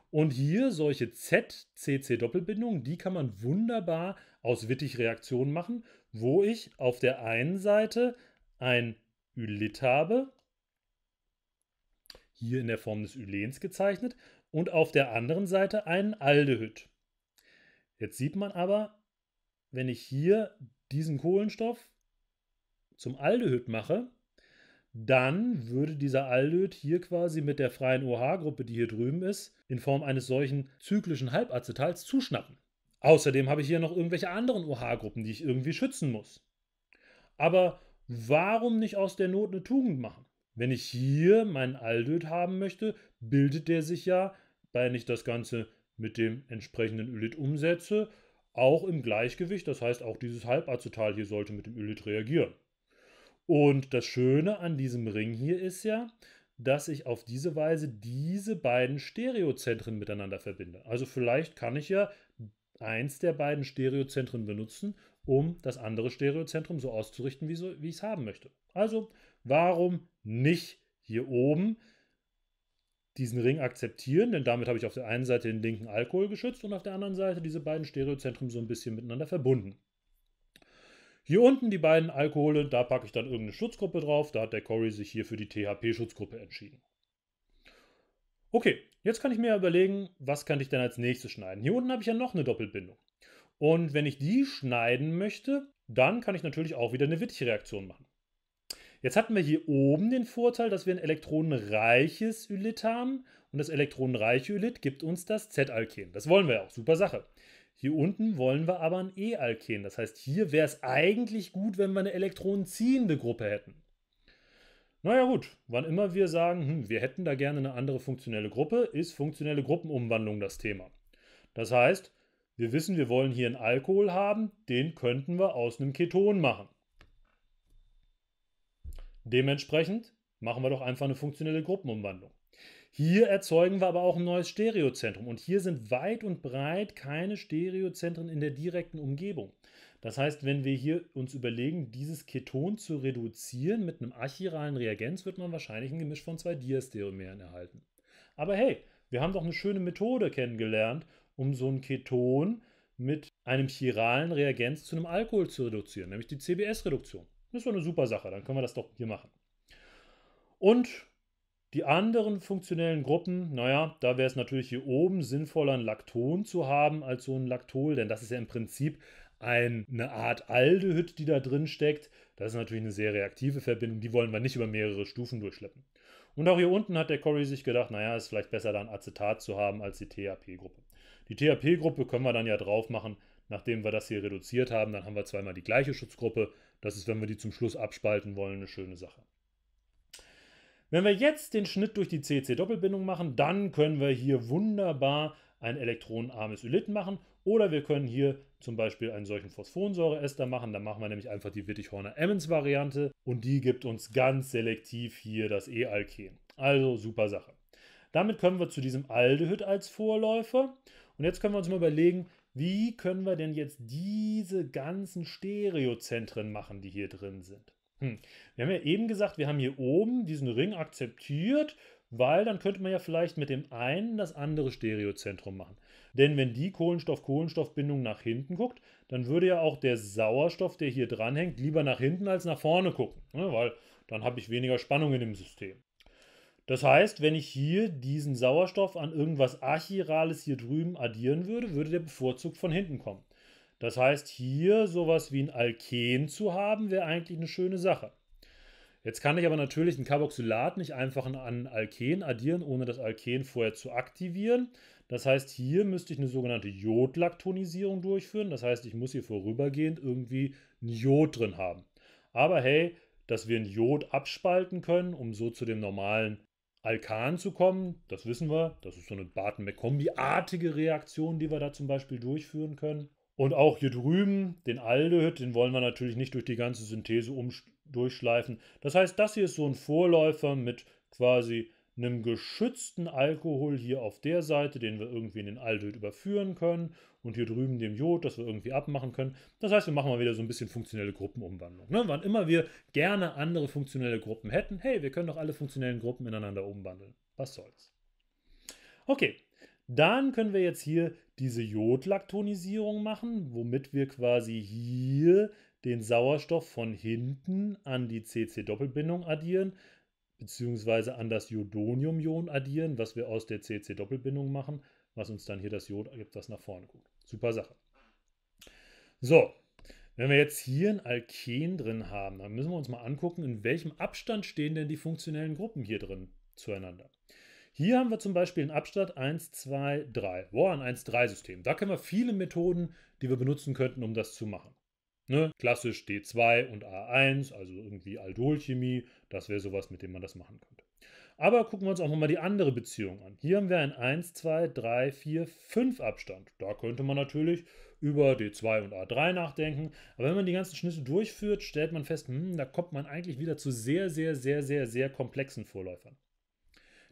Und hier solche Z-CC-Doppelbindungen, die kann man wunderbar aus Wittig-Reaktionen machen, wo ich auf der einen Seite ein Ylit habe hier in der Form des Ylens gezeichnet, und auf der anderen Seite einen Aldehyd. Jetzt sieht man aber, wenn ich hier diesen Kohlenstoff zum Aldehyd mache, dann würde dieser Aldehyd hier quasi mit der freien OH-Gruppe, die hier drüben ist, in Form eines solchen zyklischen Halbacetals zuschnappen. Außerdem habe ich hier noch irgendwelche anderen OH-Gruppen, die ich irgendwie schützen muss. Aber warum nicht aus der Not eine Tugend machen? Wenn ich hier meinen Aldöd haben möchte, bildet der sich ja, wenn ich das Ganze mit dem entsprechenden Ölit umsetze, auch im Gleichgewicht. Das heißt, auch dieses Halbacetal hier sollte mit dem Ölit reagieren. Und das Schöne an diesem Ring hier ist ja, dass ich auf diese Weise diese beiden Stereozentren miteinander verbinde. Also vielleicht kann ich ja eins der beiden Stereozentren benutzen, um das andere Stereozentrum so auszurichten, wie, so, wie ich es haben möchte. Also Warum nicht hier oben diesen Ring akzeptieren? Denn damit habe ich auf der einen Seite den linken Alkohol geschützt und auf der anderen Seite diese beiden Stereozentren so ein bisschen miteinander verbunden. Hier unten die beiden Alkohole, da packe ich dann irgendeine Schutzgruppe drauf. Da hat der Cory sich hier für die THP-Schutzgruppe entschieden. Okay, jetzt kann ich mir überlegen, was kann ich denn als nächstes schneiden. Hier unten habe ich ja noch eine Doppelbindung. Und wenn ich die schneiden möchte, dann kann ich natürlich auch wieder eine Wittig-Reaktion machen. Jetzt hatten wir hier oben den Vorteil, dass wir ein elektronenreiches Ylit haben und das elektronenreiche Ylit gibt uns das Z-Alken. Das wollen wir ja auch, super Sache. Hier unten wollen wir aber ein E-Alken. Das heißt, hier wäre es eigentlich gut, wenn wir eine elektronenziehende Gruppe hätten. Naja gut, wann immer wir sagen, hm, wir hätten da gerne eine andere funktionelle Gruppe, ist funktionelle Gruppenumwandlung das Thema. Das heißt, wir wissen, wir wollen hier einen Alkohol haben, den könnten wir aus einem Keton machen. Dementsprechend machen wir doch einfach eine funktionelle Gruppenumwandlung. Hier erzeugen wir aber auch ein neues Stereozentrum und hier sind weit und breit keine Stereozentren in der direkten Umgebung. Das heißt, wenn wir hier uns überlegen, dieses Keton zu reduzieren mit einem achiralen Reagenz, wird man wahrscheinlich ein Gemisch von zwei Diastereomeren erhalten. Aber hey, wir haben doch eine schöne Methode kennengelernt, um so ein Keton mit einem chiralen Reagenz zu einem Alkohol zu reduzieren, nämlich die CBS-Reduktion. Das ist doch eine super Sache, dann können wir das doch hier machen. Und die anderen funktionellen Gruppen, naja, da wäre es natürlich hier oben sinnvoller, ein Lakton zu haben als so ein Laktol, denn das ist ja im Prinzip eine Art Aldehyd, die da drin steckt. Das ist natürlich eine sehr reaktive Verbindung, die wollen wir nicht über mehrere Stufen durchschleppen. Und auch hier unten hat der Corey sich gedacht, naja, ist vielleicht besser, da ein Acetat zu haben als die THP-Gruppe. Die THP-Gruppe können wir dann ja drauf machen, nachdem wir das hier reduziert haben. Dann haben wir zweimal die gleiche Schutzgruppe, das ist, wenn wir die zum Schluss abspalten wollen, eine schöne Sache. Wenn wir jetzt den Schnitt durch die CC-Doppelbindung machen, dann können wir hier wunderbar ein elektronenarmes Ylit machen oder wir können hier zum Beispiel einen solchen Phosphonsäureester machen. Da machen wir nämlich einfach die wittig horner emmons variante und die gibt uns ganz selektiv hier das E-Alken. Also super Sache. Damit kommen wir zu diesem Aldehyd als Vorläufer und jetzt können wir uns mal überlegen, wie können wir denn jetzt diese ganzen Stereozentren machen, die hier drin sind? Hm. Wir haben ja eben gesagt, wir haben hier oben diesen Ring akzeptiert, weil dann könnte man ja vielleicht mit dem einen das andere Stereozentrum machen. Denn wenn die Kohlenstoff-Kohlenstoff-Bindung nach hinten guckt, dann würde ja auch der Sauerstoff, der hier dranhängt, lieber nach hinten als nach vorne gucken, ne? weil dann habe ich weniger Spannung in dem System. Das heißt, wenn ich hier diesen Sauerstoff an irgendwas Archirales hier drüben addieren würde, würde der bevorzugt von hinten kommen. Das heißt, hier sowas wie ein Alken zu haben, wäre eigentlich eine schöne Sache. Jetzt kann ich aber natürlich ein Carboxylat nicht einfach an Alken addieren, ohne das Alken vorher zu aktivieren. Das heißt, hier müsste ich eine sogenannte Jodlaktonisierung durchführen. Das heißt, ich muss hier vorübergehend irgendwie ein Jod drin haben. Aber hey, dass wir ein Jod abspalten können, um so zu dem normalen Alkan zu kommen. Das wissen wir. Das ist so eine Barton-McCombie-artige Reaktion, die wir da zum Beispiel durchführen können. Und auch hier drüben, den Aldehyd, den wollen wir natürlich nicht durch die ganze Synthese um, durchschleifen. Das heißt, das hier ist so ein Vorläufer mit quasi einem geschützten Alkohol hier auf der Seite, den wir irgendwie in den Aldöd überführen können und hier drüben dem Jod, das wir irgendwie abmachen können. Das heißt, wir machen mal wieder so ein bisschen funktionelle Gruppenumwandlung. Ne? Wann immer wir gerne andere funktionelle Gruppen hätten, hey, wir können doch alle funktionellen Gruppen ineinander umwandeln. Was soll's? Okay, dann können wir jetzt hier diese Jodlaktonisierung machen, womit wir quasi hier den Sauerstoff von hinten an die CC-Doppelbindung addieren beziehungsweise an das Jodonium-Ion addieren, was wir aus der CC-Doppelbindung machen, was uns dann hier das Jod ergibt, was nach vorne guckt. Super Sache. So, wenn wir jetzt hier ein Alken drin haben, dann müssen wir uns mal angucken, in welchem Abstand stehen denn die funktionellen Gruppen hier drin zueinander. Hier haben wir zum Beispiel einen Abstand 1, 2, 3. Wow, ein 1, 3 System. Da können wir viele Methoden, die wir benutzen könnten, um das zu machen. Ne? Klassisch D2 und A1, also irgendwie Aldolchemie, das wäre sowas, mit dem man das machen könnte. Aber gucken wir uns auch nochmal die andere Beziehung an. Hier haben wir einen 1, 2, 3, 4, 5 Abstand. Da könnte man natürlich über D2 und A3 nachdenken. Aber wenn man die ganzen Schnitte durchführt, stellt man fest, hm, da kommt man eigentlich wieder zu sehr, sehr, sehr, sehr, sehr komplexen Vorläufern.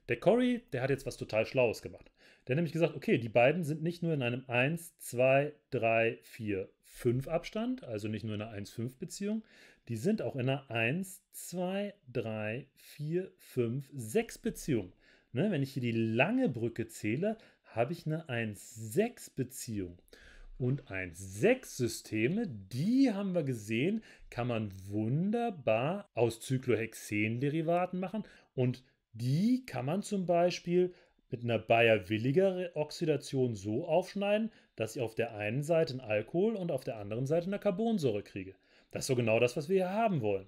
Der Cory, der hat jetzt was total Schlaues gemacht. Der hat nämlich gesagt, okay, die beiden sind nicht nur in einem 1, 2, 3, 4, 5 Abstand, also nicht nur in einer 1-5-Beziehung, die sind auch in einer 1, 2, 3, 4, 5, 6 Beziehung. Ne, wenn ich hier die lange Brücke zähle, habe ich eine 1-6-Beziehung. Und 1-6-Systeme, die haben wir gesehen, kann man wunderbar aus zyklohexen derivaten machen. Und die kann man zum Beispiel mit einer Bayer-williger Oxidation so aufschneiden, dass ich auf der einen Seite einen Alkohol und auf der anderen Seite eine Carbonsäure kriege. Das ist so genau das, was wir hier haben wollen.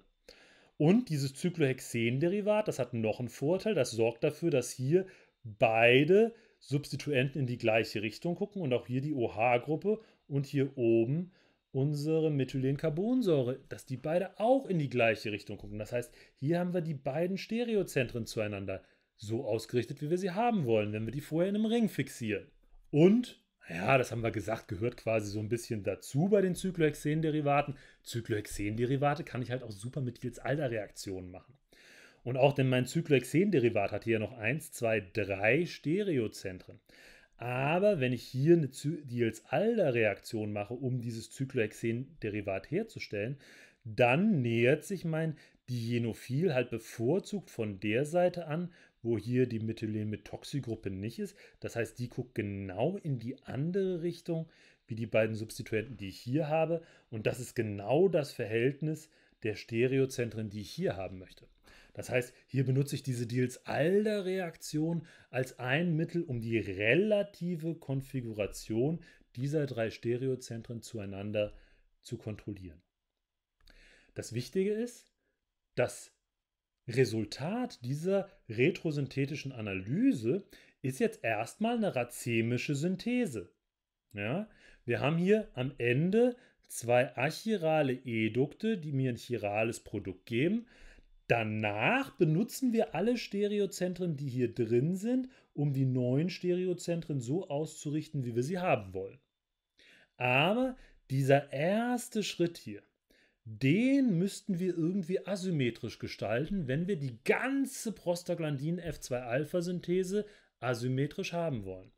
Und dieses zyklohexen derivat das hat noch einen Vorteil, das sorgt dafür, dass hier beide Substituenten in die gleiche Richtung gucken und auch hier die OH-Gruppe und hier oben unsere Methylencarbonsäure, dass die beide auch in die gleiche Richtung gucken. Das heißt, hier haben wir die beiden Stereozentren zueinander so ausgerichtet, wie wir sie haben wollen, wenn wir die vorher in einem Ring fixieren. Und, ja, das haben wir gesagt, gehört quasi so ein bisschen dazu bei den zyklohexen derivaten zyklohexen derivate kann ich halt auch super mit Wiels-Alder-Reaktionen machen. Und auch denn mein zyklohexen derivat hat hier noch 1, 2, 3 Stereozentren. Aber wenn ich hier eine Diels-Alder-Reaktion mache, um dieses zyklohexen derivat herzustellen, dann nähert sich mein Dienophil halt bevorzugt von der Seite an, wo hier die Methylenmethoxygruppe nicht ist. Das heißt, die guckt genau in die andere Richtung wie die beiden Substituenten, die ich hier habe. Und das ist genau das Verhältnis der Stereozentren, die ich hier haben möchte. Das heißt, hier benutze ich diese diels alder Reaktion als ein Mittel, um die relative Konfiguration dieser drei Stereozentren zueinander zu kontrollieren. Das Wichtige ist, dass Resultat dieser retrosynthetischen Analyse ist jetzt erstmal eine racemische Synthese. Ja, wir haben hier am Ende zwei achirale Edukte, die mir ein chirales Produkt geben. Danach benutzen wir alle Stereozentren, die hier drin sind, um die neuen Stereozentren so auszurichten, wie wir sie haben wollen. Aber dieser erste Schritt hier, den müssten wir irgendwie asymmetrisch gestalten, wenn wir die ganze Prostaglandin F2-Alpha-Synthese asymmetrisch haben wollen.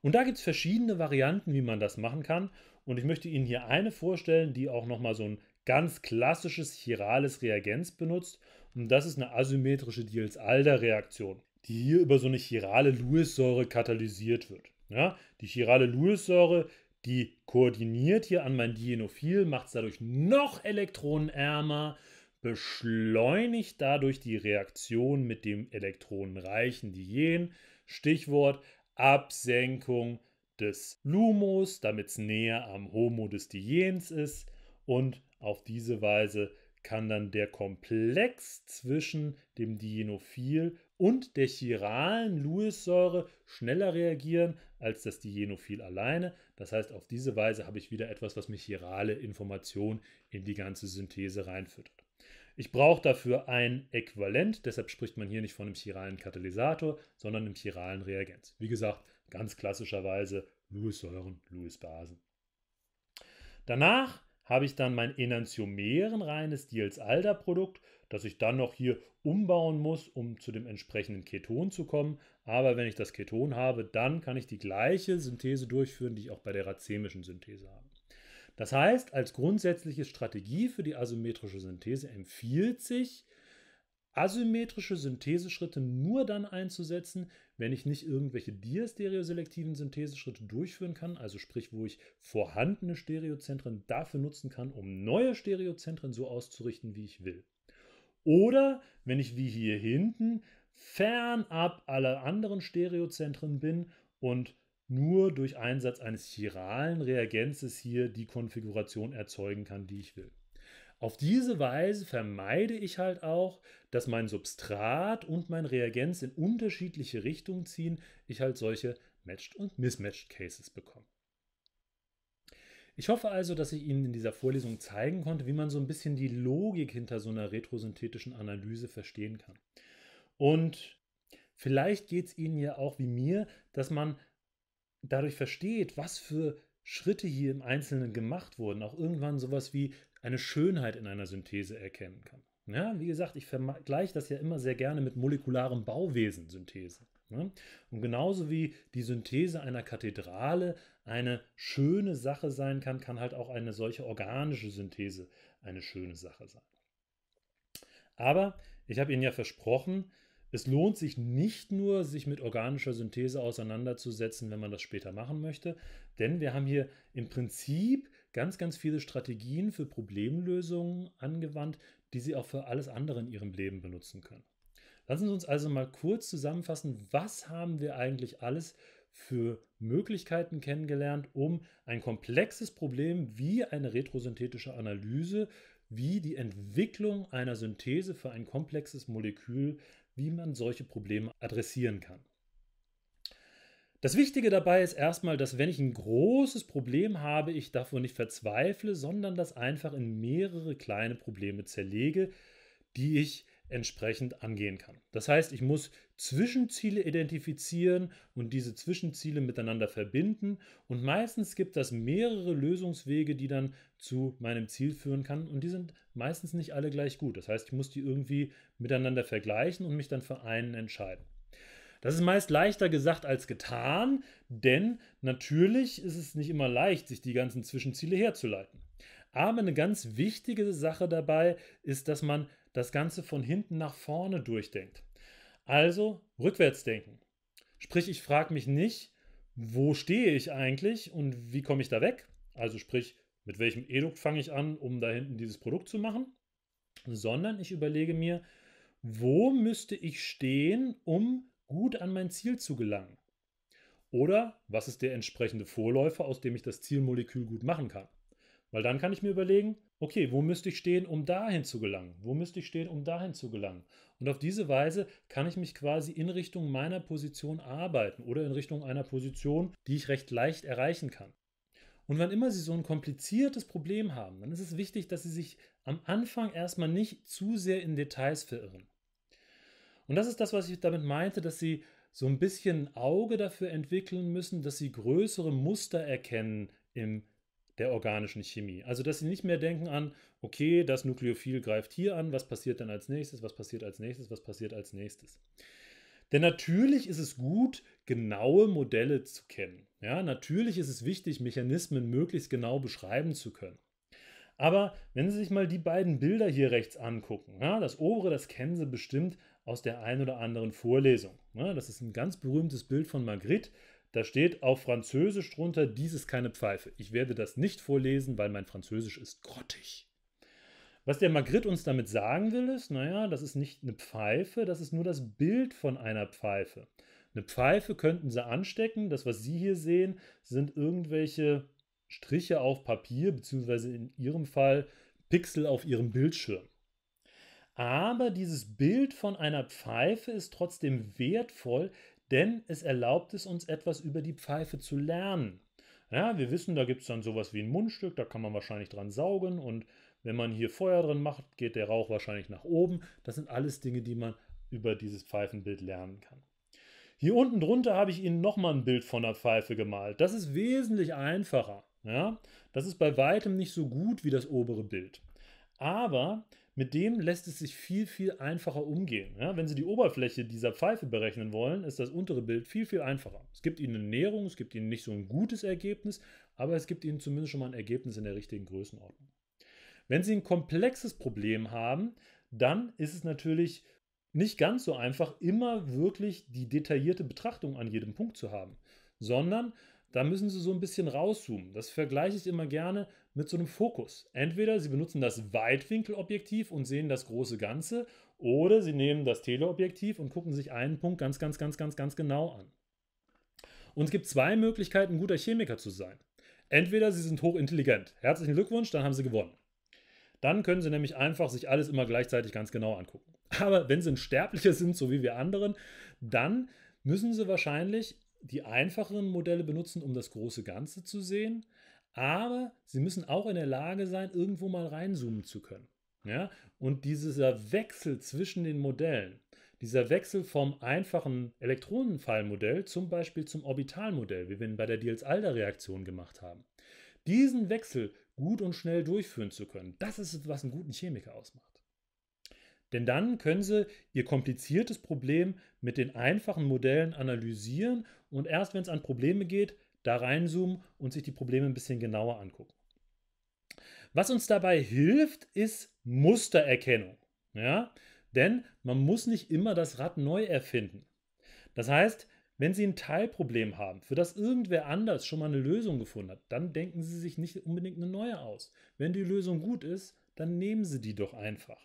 Und da gibt es verschiedene Varianten, wie man das machen kann. Und ich möchte Ihnen hier eine vorstellen, die auch nochmal so ein ganz klassisches chirales Reagenz benutzt. Und das ist eine asymmetrische Diels-Alder-Reaktion, die hier über so eine chirale Lewis-Säure katalysiert wird. Ja, die chirale Lewis-Säure die koordiniert hier an mein Dienophil, macht es dadurch noch elektronenärmer, beschleunigt dadurch die Reaktion mit dem elektronenreichen Dien. Stichwort Absenkung des Lumos, damit es näher am Homo des Diens ist. Und auf diese Weise kann dann der Komplex zwischen dem Dienophil und der chiralen Lewis-Säure schneller reagieren als das Dienophil alleine. Das heißt, auf diese Weise habe ich wieder etwas, was mich chirale Information in die ganze Synthese reinfüttert. Ich brauche dafür ein Äquivalent, deshalb spricht man hier nicht von einem chiralen Katalysator, sondern einem chiralen Reagenz. Wie gesagt, ganz klassischerweise Lewis-Säuren, Lewis-Basen. Danach habe ich dann mein enantiomeren reines Diels-Alder-Produkt dass ich dann noch hier umbauen muss, um zu dem entsprechenden Keton zu kommen. Aber wenn ich das Keton habe, dann kann ich die gleiche Synthese durchführen, die ich auch bei der racemischen Synthese habe. Das heißt, als grundsätzliche Strategie für die asymmetrische Synthese empfiehlt sich, asymmetrische Syntheseschritte nur dann einzusetzen, wenn ich nicht irgendwelche diastereoselektiven Syntheseschritte durchführen kann, also sprich, wo ich vorhandene Stereozentren dafür nutzen kann, um neue Stereozentren so auszurichten, wie ich will. Oder wenn ich wie hier hinten fernab aller anderen Stereozentren bin und nur durch Einsatz eines chiralen Reagenzes hier die Konfiguration erzeugen kann, die ich will. Auf diese Weise vermeide ich halt auch, dass mein Substrat und mein Reagenz in unterschiedliche Richtungen ziehen, ich halt solche Matched- und Mismatched-Cases bekomme. Ich hoffe also, dass ich Ihnen in dieser Vorlesung zeigen konnte, wie man so ein bisschen die Logik hinter so einer retrosynthetischen Analyse verstehen kann. Und vielleicht geht es Ihnen ja auch wie mir, dass man dadurch versteht, was für Schritte hier im Einzelnen gemacht wurden, auch irgendwann sowas wie eine Schönheit in einer Synthese erkennen kann. Ja, wie gesagt, ich vergleiche das ja immer sehr gerne mit molekularem Bauwesen-Synthese. Ne? Und genauso wie die Synthese einer Kathedrale eine schöne Sache sein kann, kann halt auch eine solche organische Synthese eine schöne Sache sein. Aber ich habe Ihnen ja versprochen, es lohnt sich nicht nur, sich mit organischer Synthese auseinanderzusetzen, wenn man das später machen möchte, denn wir haben hier im Prinzip ganz, ganz viele Strategien für Problemlösungen angewandt, die Sie auch für alles andere in Ihrem Leben benutzen können. Lassen Sie uns also mal kurz zusammenfassen, was haben wir eigentlich alles für Möglichkeiten kennengelernt, um ein komplexes Problem wie eine retrosynthetische Analyse, wie die Entwicklung einer Synthese für ein komplexes Molekül, wie man solche Probleme adressieren kann. Das Wichtige dabei ist erstmal, dass wenn ich ein großes Problem habe, ich davon nicht verzweifle, sondern das einfach in mehrere kleine Probleme zerlege, die ich entsprechend angehen kann. Das heißt, ich muss Zwischenziele identifizieren und diese Zwischenziele miteinander verbinden und meistens gibt das mehrere Lösungswege, die dann zu meinem Ziel führen kann und die sind meistens nicht alle gleich gut. Das heißt, ich muss die irgendwie miteinander vergleichen und mich dann für einen entscheiden. Das ist meist leichter gesagt als getan, denn natürlich ist es nicht immer leicht, sich die ganzen Zwischenziele herzuleiten. Aber eine ganz wichtige Sache dabei ist, dass man das Ganze von hinten nach vorne durchdenkt. Also rückwärts denken. Sprich, ich frage mich nicht, wo stehe ich eigentlich und wie komme ich da weg? Also sprich, mit welchem Edukt fange ich an, um da hinten dieses Produkt zu machen? Sondern ich überlege mir, wo müsste ich stehen, um gut an mein Ziel zu gelangen? Oder was ist der entsprechende Vorläufer, aus dem ich das Zielmolekül gut machen kann? Weil dann kann ich mir überlegen, okay, wo müsste ich stehen, um dahin zu gelangen? Wo müsste ich stehen, um dahin zu gelangen? Und auf diese Weise kann ich mich quasi in Richtung meiner Position arbeiten oder in Richtung einer Position, die ich recht leicht erreichen kann. Und wann immer Sie so ein kompliziertes Problem haben, dann ist es wichtig, dass Sie sich am Anfang erstmal nicht zu sehr in Details verirren. Und das ist das, was ich damit meinte, dass Sie so ein bisschen Auge dafür entwickeln müssen, dass Sie größere Muster erkennen im der organischen Chemie. Also, dass sie nicht mehr denken an, okay, das Nukleophil greift hier an, was passiert dann als nächstes, was passiert als nächstes, was passiert als nächstes. Denn natürlich ist es gut, genaue Modelle zu kennen. Ja, natürlich ist es wichtig, Mechanismen möglichst genau beschreiben zu können. Aber wenn Sie sich mal die beiden Bilder hier rechts angucken, ja, das obere, das kennen Sie bestimmt aus der ein oder anderen Vorlesung. Ja, das ist ein ganz berühmtes Bild von Magritte, da steht auf Französisch drunter, dies ist keine Pfeife. Ich werde das nicht vorlesen, weil mein Französisch ist grottig. Was der Magritte uns damit sagen will, ist, naja, das ist nicht eine Pfeife, das ist nur das Bild von einer Pfeife. Eine Pfeife könnten sie anstecken. Das, was Sie hier sehen, sind irgendwelche Striche auf Papier, beziehungsweise in Ihrem Fall Pixel auf Ihrem Bildschirm. Aber dieses Bild von einer Pfeife ist trotzdem wertvoll, denn es erlaubt es uns etwas über die Pfeife zu lernen. Ja, wir wissen, da gibt es dann sowas wie ein Mundstück, da kann man wahrscheinlich dran saugen und wenn man hier Feuer drin macht, geht der Rauch wahrscheinlich nach oben. Das sind alles Dinge, die man über dieses Pfeifenbild lernen kann. Hier unten drunter habe ich Ihnen nochmal ein Bild von der Pfeife gemalt. Das ist wesentlich einfacher. Ja? Das ist bei weitem nicht so gut wie das obere Bild. Aber mit dem lässt es sich viel, viel einfacher umgehen. Ja, wenn Sie die Oberfläche dieser Pfeife berechnen wollen, ist das untere Bild viel, viel einfacher. Es gibt Ihnen eine Näherung, es gibt Ihnen nicht so ein gutes Ergebnis, aber es gibt Ihnen zumindest schon mal ein Ergebnis in der richtigen Größenordnung. Wenn Sie ein komplexes Problem haben, dann ist es natürlich nicht ganz so einfach, immer wirklich die detaillierte Betrachtung an jedem Punkt zu haben, sondern da müssen Sie so ein bisschen rauszoomen. Das vergleiche ich immer gerne mit so einem Fokus. Entweder sie benutzen das Weitwinkelobjektiv und sehen das große Ganze, oder sie nehmen das Teleobjektiv und gucken sich einen Punkt ganz, ganz, ganz, ganz, ganz genau an. Und es gibt zwei Möglichkeiten, guter Chemiker zu sein. Entweder sie sind hochintelligent. Herzlichen Glückwunsch, dann haben sie gewonnen. Dann können sie nämlich einfach sich alles immer gleichzeitig ganz genau angucken. Aber wenn sie ein Sterblicher sind, so wie wir anderen, dann müssen sie wahrscheinlich die einfacheren Modelle benutzen, um das große Ganze zu sehen aber sie müssen auch in der Lage sein, irgendwo mal reinzoomen zu können. Ja? Und dieser Wechsel zwischen den Modellen, dieser Wechsel vom einfachen Elektronenfallmodell zum Beispiel zum Orbitalmodell, wie wir ihn bei der Diels-Alder-Reaktion gemacht haben, diesen Wechsel gut und schnell durchführen zu können, das ist, was einen guten Chemiker ausmacht. Denn dann können sie ihr kompliziertes Problem mit den einfachen Modellen analysieren und erst wenn es an Probleme geht, da reinzoomen und sich die Probleme ein bisschen genauer angucken. Was uns dabei hilft, ist Mustererkennung. Ja? Denn man muss nicht immer das Rad neu erfinden. Das heißt, wenn Sie ein Teilproblem haben, für das irgendwer anders schon mal eine Lösung gefunden hat, dann denken Sie sich nicht unbedingt eine neue aus. Wenn die Lösung gut ist, dann nehmen Sie die doch einfach.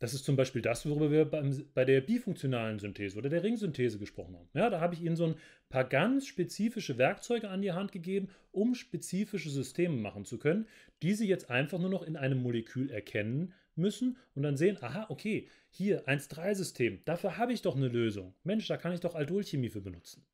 Das ist zum Beispiel das, worüber wir beim, bei der bifunktionalen Synthese oder der Ringsynthese gesprochen haben. Ja, da habe ich Ihnen so ein paar ganz spezifische Werkzeuge an die Hand gegeben, um spezifische Systeme machen zu können, die Sie jetzt einfach nur noch in einem Molekül erkennen müssen und dann sehen, aha, okay, hier 1,3-System, dafür habe ich doch eine Lösung. Mensch, da kann ich doch Aldolchemie für benutzen.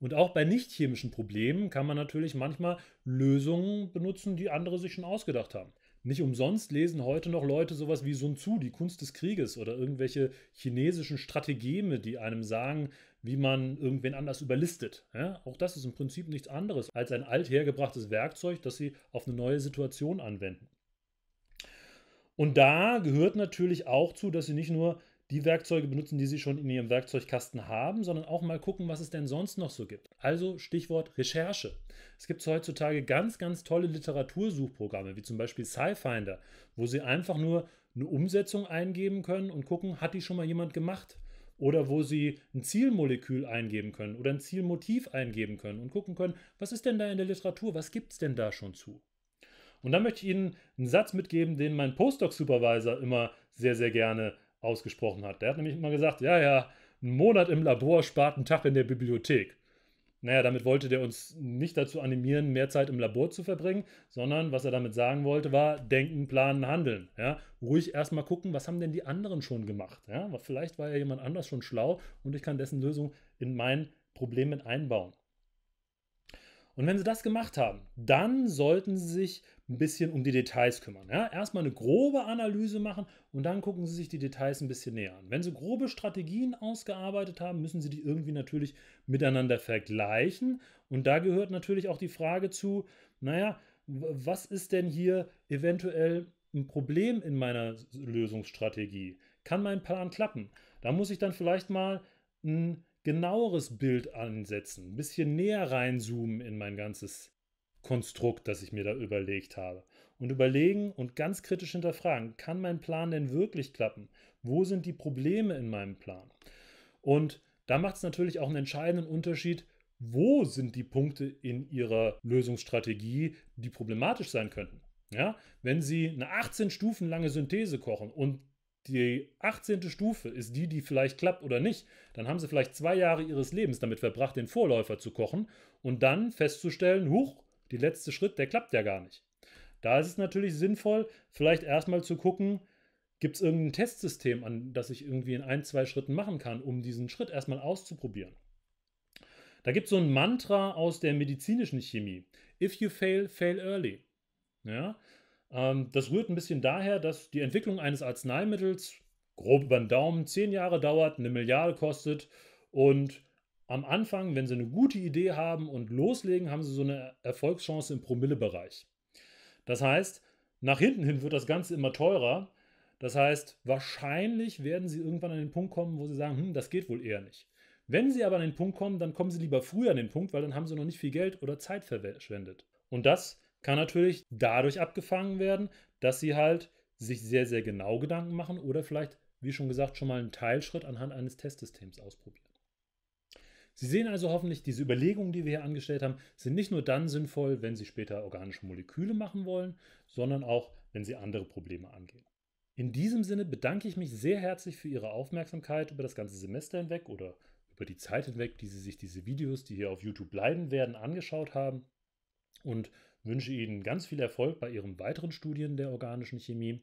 Und auch bei nicht-chemischen Problemen kann man natürlich manchmal Lösungen benutzen, die andere sich schon ausgedacht haben. Nicht umsonst lesen heute noch Leute sowas wie Sun Tzu, die Kunst des Krieges oder irgendwelche chinesischen Strategeme, die einem sagen, wie man irgendwen anders überlistet. Ja, auch das ist im Prinzip nichts anderes als ein althergebrachtes Werkzeug, das sie auf eine neue Situation anwenden. Und da gehört natürlich auch zu, dass sie nicht nur die Werkzeuge benutzen, die sie schon in ihrem Werkzeugkasten haben, sondern auch mal gucken, was es denn sonst noch so gibt. Also Stichwort Recherche. Es gibt heutzutage ganz, ganz tolle Literatursuchprogramme, wie zum Beispiel SciFinder, wo sie einfach nur eine Umsetzung eingeben können und gucken, hat die schon mal jemand gemacht? Oder wo sie ein Zielmolekül eingeben können oder ein Zielmotiv eingeben können und gucken können, was ist denn da in der Literatur, was gibt es denn da schon zu? Und dann möchte ich Ihnen einen Satz mitgeben, den mein Postdoc-Supervisor immer sehr, sehr gerne ausgesprochen hat. Der hat nämlich immer gesagt, ja, ja, ein Monat im Labor spart einen Tag in der Bibliothek. Naja, damit wollte der uns nicht dazu animieren, mehr Zeit im Labor zu verbringen, sondern was er damit sagen wollte, war denken, planen, handeln. Ja? Ruhig erstmal gucken, was haben denn die anderen schon gemacht. Ja? Vielleicht war ja jemand anders schon schlau und ich kann dessen Lösung in mein Problem mit einbauen. Und wenn sie das gemacht haben, dann sollten sie sich ein bisschen um die Details kümmern. Ja? Erstmal eine grobe Analyse machen und dann gucken sie sich die Details ein bisschen näher an. Wenn sie grobe Strategien ausgearbeitet haben, müssen sie die irgendwie natürlich miteinander vergleichen. Und da gehört natürlich auch die Frage zu, naja, was ist denn hier eventuell ein Problem in meiner Lösungsstrategie? Kann mein Plan klappen? Da muss ich dann vielleicht mal ein genaueres Bild ansetzen, ein bisschen näher reinzoomen in mein ganzes Konstrukt, das ich mir da überlegt habe. Und überlegen und ganz kritisch hinterfragen, kann mein Plan denn wirklich klappen? Wo sind die Probleme in meinem Plan? Und da macht es natürlich auch einen entscheidenden Unterschied, wo sind die Punkte in Ihrer Lösungsstrategie, die problematisch sein könnten. Ja, wenn Sie eine 18 Stufen lange Synthese kochen und die 18. Stufe ist die, die vielleicht klappt oder nicht, dann haben sie vielleicht zwei Jahre ihres Lebens damit verbracht, den Vorläufer zu kochen und dann festzustellen, huch, der letzte Schritt, der klappt ja gar nicht. Da ist es natürlich sinnvoll, vielleicht erstmal zu gucken, gibt es irgendein Testsystem, an das ich irgendwie in ein, zwei Schritten machen kann, um diesen Schritt erstmal auszuprobieren. Da gibt es so ein Mantra aus der medizinischen Chemie. If you fail, fail early. Ja? Ähm, das rührt ein bisschen daher, dass die Entwicklung eines Arzneimittels grob über den Daumen zehn Jahre dauert, eine Milliarde kostet und am Anfang, wenn sie eine gute Idee haben und loslegen, haben sie so eine Erfolgschance im Promillebereich. Das heißt, nach hinten hin wird das Ganze immer teurer. Das heißt, wahrscheinlich werden sie irgendwann an den Punkt kommen, wo sie sagen, hm, das geht wohl eher nicht. Wenn sie aber an den Punkt kommen, dann kommen sie lieber früher an den Punkt, weil dann haben sie noch nicht viel Geld oder Zeit verschwendet. Und das kann natürlich dadurch abgefangen werden, dass sie halt sich sehr, sehr genau Gedanken machen oder vielleicht, wie schon gesagt, schon mal einen Teilschritt anhand eines Testsystems ausprobieren. Sie sehen also hoffentlich, diese Überlegungen, die wir hier angestellt haben, sind nicht nur dann sinnvoll, wenn Sie später organische Moleküle machen wollen, sondern auch, wenn Sie andere Probleme angehen. In diesem Sinne bedanke ich mich sehr herzlich für Ihre Aufmerksamkeit über das ganze Semester hinweg oder über die Zeit hinweg, die Sie sich diese Videos, die hier auf YouTube bleiben werden, angeschaut haben. Und wünsche Ihnen ganz viel Erfolg bei Ihren weiteren Studien der organischen Chemie.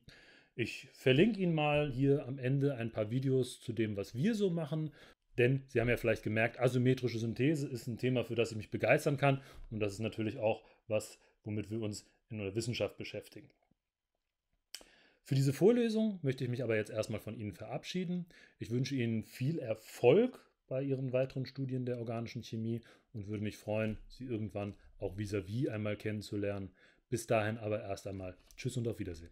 Ich verlinke Ihnen mal hier am Ende ein paar Videos zu dem, was wir so machen. Denn Sie haben ja vielleicht gemerkt, asymmetrische Synthese ist ein Thema, für das ich mich begeistern kann. Und das ist natürlich auch was, womit wir uns in der Wissenschaft beschäftigen. Für diese Vorlesung möchte ich mich aber jetzt erstmal von Ihnen verabschieden. Ich wünsche Ihnen viel Erfolg bei ihren weiteren Studien der organischen Chemie und würde mich freuen, Sie irgendwann auch vis-à-vis -vis einmal kennenzulernen. Bis dahin aber erst einmal Tschüss und auf Wiedersehen.